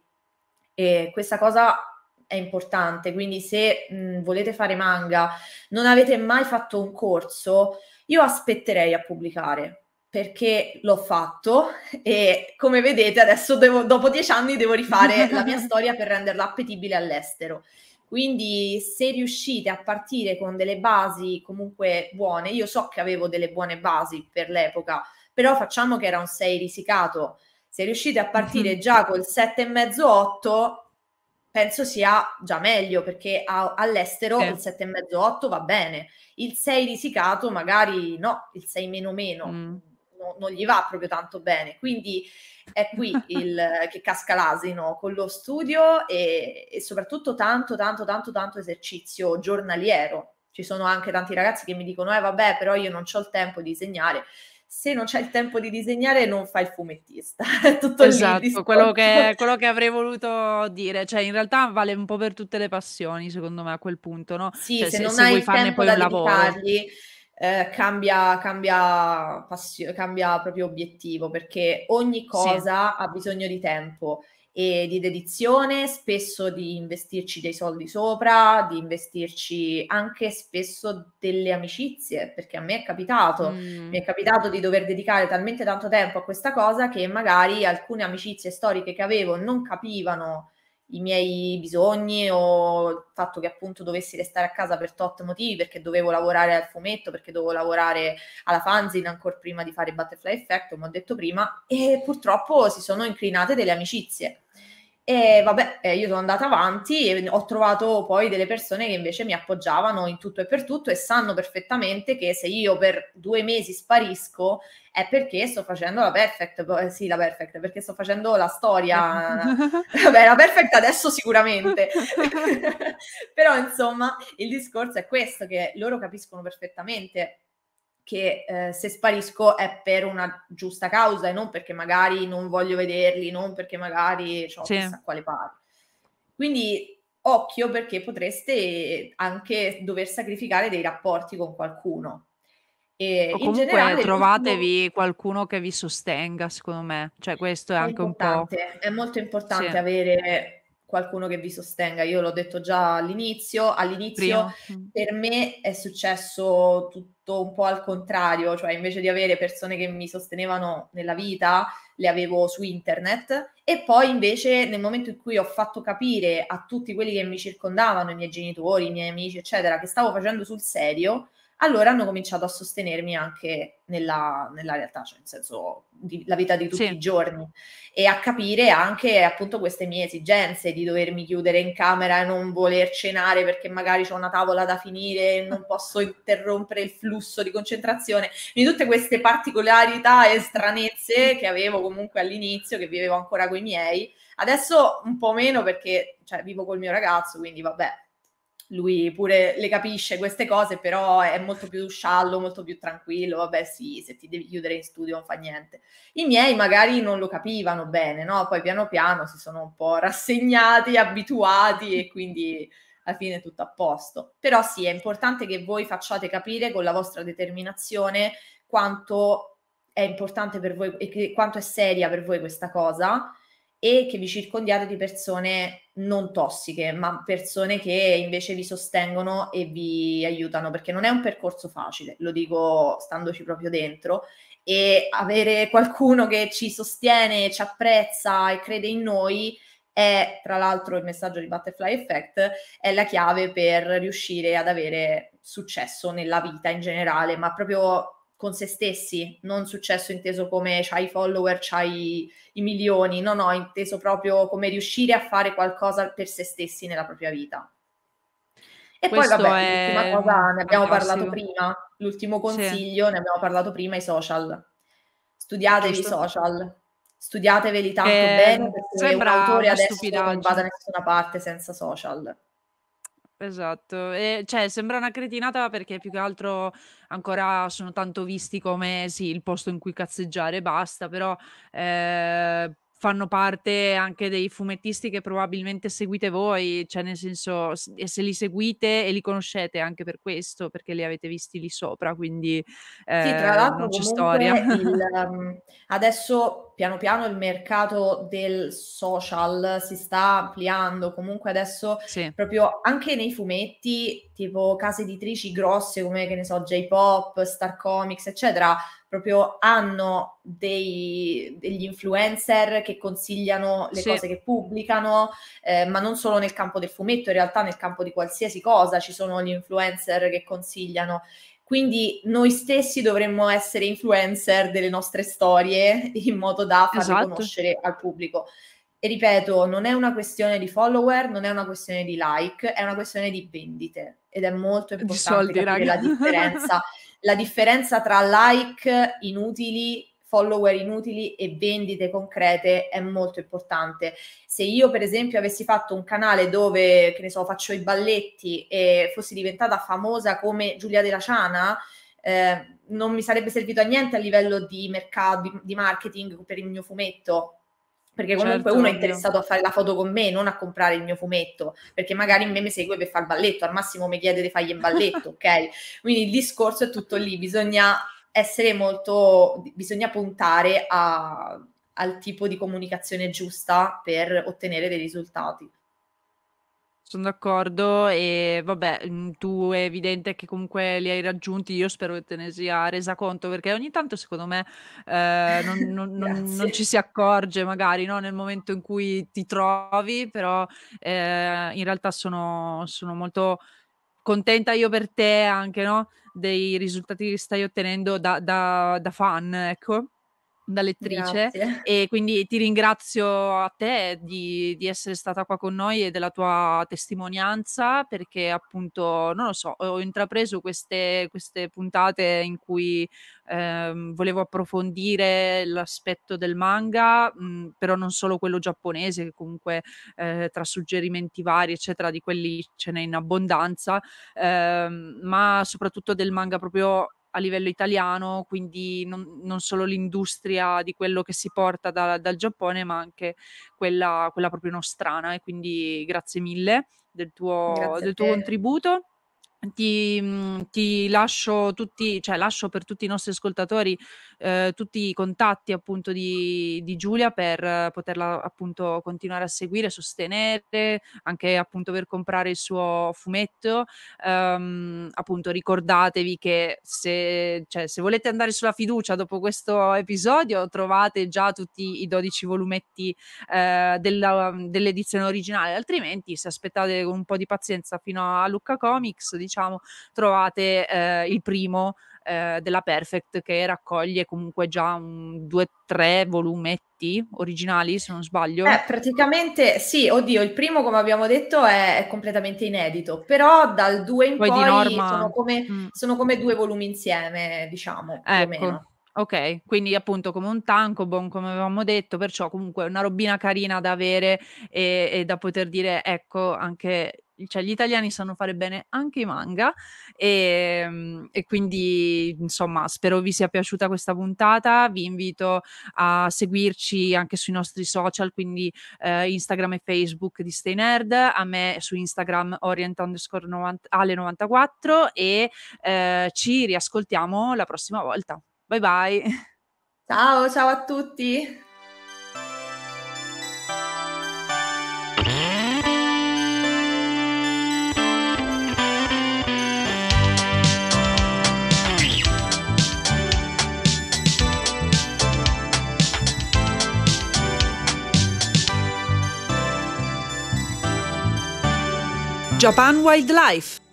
E questa cosa è importante, quindi se mh, volete fare manga, non avete mai fatto un corso, io aspetterei a pubblicare perché l'ho fatto e come vedete adesso devo, dopo dieci anni devo rifare la mia storia per renderla appetibile all'estero. Quindi se riuscite a partire con delle basi comunque buone, io so che avevo delle buone basi per l'epoca, però facciamo che era un 6 risicato, se riuscite a partire già col 7,5-8 penso sia già meglio perché a, all'estero sì. il 7,5-8 va bene, il 6 risicato magari no, il 6 meno meno mm. no, non gli va proprio tanto bene, quindi è qui il, che casca l'asino con lo studio e, e soprattutto tanto tanto tanto tanto esercizio giornaliero. Ci sono anche tanti ragazzi che mi dicono eh vabbè però io non ho il tempo di disegnare se non c'è il tempo di disegnare non fai il fumettista. È tutto esatto, quello che, quello che, avrei voluto dire. Cioè, in realtà vale un po' per tutte le passioni, secondo me, a quel punto, no? Sì, cioè, se, se, non se hai il tempo da dedicargli, eh, cambia, cambia, passio- cambia proprio obiettivo, perché ogni cosa sì. ha bisogno di tempo e di dedizione, spesso di investirci dei soldi sopra, di investirci anche spesso delle amicizie, perché a me è capitato, mm. mi è capitato di dover dedicare talmente tanto tempo a questa cosa che magari alcune amicizie storiche che avevo non capivano i miei bisogni o il fatto che appunto dovessi restare a casa per tot motivi perché dovevo lavorare al fumetto, perché dovevo lavorare alla fanzine ancora prima di fare Butterfly Effect, come ho detto prima, e purtroppo si sono inclinate delle amicizie. E vabbè, eh, io sono andata avanti e ho trovato poi delle persone che invece mi appoggiavano in tutto e per tutto e sanno perfettamente che se io per due mesi sparisco è perché sto facendo la perfect, eh, sì la perfect, perché sto facendo la storia, vabbè la perfect adesso sicuramente, però insomma il discorso è questo che loro capiscono perfettamente che eh, se sparisco è per una giusta causa e non perché magari non voglio vederli, non perché magari ho sì. chissà quale pari. Quindi occhio perché potreste anche dover sacrificare dei rapporti con qualcuno. E o comunque generale, trovatevi tutto... qualcuno che vi sostenga, secondo me. Cioè, questo è, è anche un po'... È molto importante sì. avere qualcuno che vi sostenga. Io l'ho detto già all'inizio, all'inizio Prima. per mm. me è successo tutto un po' al contrario, cioè invece di avere persone che mi sostenevano nella vita, le avevo su internet e poi invece nel momento in cui ho fatto capire a tutti quelli che mi circondavano, i miei genitori, i miei amici, eccetera, che stavo facendo sul serio, allora hanno cominciato a sostenermi anche nella, nella realtà, cioè nel senso di, la vita di tutti sì. i giorni e a capire anche appunto queste mie esigenze di dovermi chiudere in camera e non voler cenare perché magari ho una tavola da finire e non posso interrompere il flusso di concentrazione, di tutte queste particolarità e stranezze che avevo comunque all'inizio, che vivevo ancora con i miei, adesso un po' meno perché cioè, vivo col mio ragazzo, quindi vabbè lui pure le capisce queste cose, però è molto più sciallo, molto più tranquillo. Vabbè, sì, se ti devi chiudere in studio non fa niente. I miei magari non lo capivano bene, no? Poi piano piano si sono un po' rassegnati, abituati e quindi alla fine tutto a posto. Però sì, è importante che voi facciate capire con la vostra determinazione quanto è importante per voi e che, quanto è seria per voi questa cosa e che vi circondiate di persone non tossiche, ma persone che invece vi sostengono e vi aiutano, perché non è un percorso facile, lo dico standoci proprio dentro, e avere qualcuno che ci sostiene, ci apprezza e crede in noi è, tra l'altro, il messaggio di Butterfly Effect, è la chiave per riuscire ad avere successo nella vita in generale, ma proprio con se stessi, non successo inteso come c'hai i follower, c'hai i milioni, no, no, inteso proprio come riuscire a fare qualcosa per se stessi nella propria vita. E Questo poi vabbè, l'ultima cosa, ne abbiamo parlato prima, l'ultimo consiglio, sì. ne abbiamo parlato prima, i social. Studiatevi i social, studiateveli tanto eh, bene perché un autore adesso non va da nessuna parte senza social. Esatto, e cioè sembra una cretinata perché più che altro ancora sono tanto visti come sì, il posto in cui cazzeggiare e basta, però eh, fanno parte anche dei fumettisti che probabilmente seguite voi, cioè nel senso se li seguite e li conoscete anche per questo, perché li avete visti lì sopra, quindi eh, sì, tra eh, l'altro non c'è storia. Il, um, adesso piano piano il mercato del social si sta ampliando, comunque adesso sì. proprio anche nei fumetti, tipo case editrici grosse come che ne so, J-Pop, Star Comics, eccetera, proprio hanno dei, degli influencer che consigliano le sì. cose che pubblicano, eh, ma non solo nel campo del fumetto, in realtà nel campo di qualsiasi cosa ci sono gli influencer che consigliano. Quindi noi stessi dovremmo essere influencer delle nostre storie in modo da farle esatto. conoscere al pubblico. E ripeto, non è una questione di follower, non è una questione di like, è una questione di vendite ed è molto importante soldi, capire raga. la differenza la differenza tra like inutili follower inutili e vendite concrete è molto importante. Se io, per esempio, avessi fatto un canale dove, che ne so, faccio i balletti e fossi diventata famosa come Giulia della Ciana, eh, non mi sarebbe servito a niente a livello di mercato, di, di marketing per il mio fumetto, perché comunque certo, uno è interessato a fare la foto con me, non a comprare il mio fumetto, perché magari me mi segue per fare il balletto, al massimo mi chiede di fargli il balletto, ok? Quindi il discorso è tutto lì, bisogna essere molto, bisogna puntare a, al tipo di comunicazione giusta per ottenere dei risultati. Sono d'accordo e vabbè, mm, tu è evidente che comunque li hai raggiunti, io spero che te ne sia resa conto, perché ogni tanto secondo me, ehm, non non non non ci si accorge magari, no, nel momento in cui ti trovi, però, ehm, in realtà sono sono molto contenta io per te anche, no, dei risultati che stai ottenendo da da da fan, ecco da lettrice Grazie. e quindi ti ringrazio a te di, di, essere stata qua con noi e della tua testimonianza perché appunto, non lo so, ho intrapreso queste, queste puntate in cui ehm, volevo approfondire l'aspetto del manga, mh, mhmm, però non solo quello giapponese che comunque eh, tra suggerimenti vari eccetera di quelli ce n'è in abbondanza, ehm, ma soprattutto del manga proprio a livello italiano, quindi non, non, solo l'industria di quello che si porta da, dal Giappone, ma anche quella, quella proprio nostrana. E quindi grazie mille del tuo, del tuo contributo. Ti, mhmm, ti, lascio tutti, cioè lascio per tutti i nostri ascoltatori eh, tutti i contatti appunto di, di Giulia per poterla appunto continuare a seguire, sostenere, anche appunto per comprare il suo fumetto. Um, appunto ricordatevi che se, cioè, se volete andare sulla fiducia dopo questo episodio trovate già tutti i 12 volumetti eh, della, dell'edizione originale, altrimenti se aspettate con un po' di pazienza fino a Lucca Comics diciamo, trovate eh, il primo eh, della Perfect che raccoglie comunque già un, due, tre volumetti originali, se non sbaglio. Eh, praticamente sì, oddio, il primo, come abbiamo detto, è, è completamente inedito, però dal 2 in poi, poi norma... sono, come, mm. sono, come, due volumi insieme, diciamo, ecco. Ok, quindi appunto come un tanco, tankobon, come avevamo detto, perciò comunque una robina carina da avere e, e da poter dire, ecco, anche cioè, gli italiani sanno fare bene anche i manga e, ehm, e, quindi insomma spero vi sia piaciuta questa puntata vi invito a seguirci anche sui nostri social quindi eh, Instagram e Facebook di Stay Nerd a me su Instagram orient underscore alle 94 e eh, ci riascoltiamo la prossima volta bye bye ciao ciao a tutti Japan Wildlife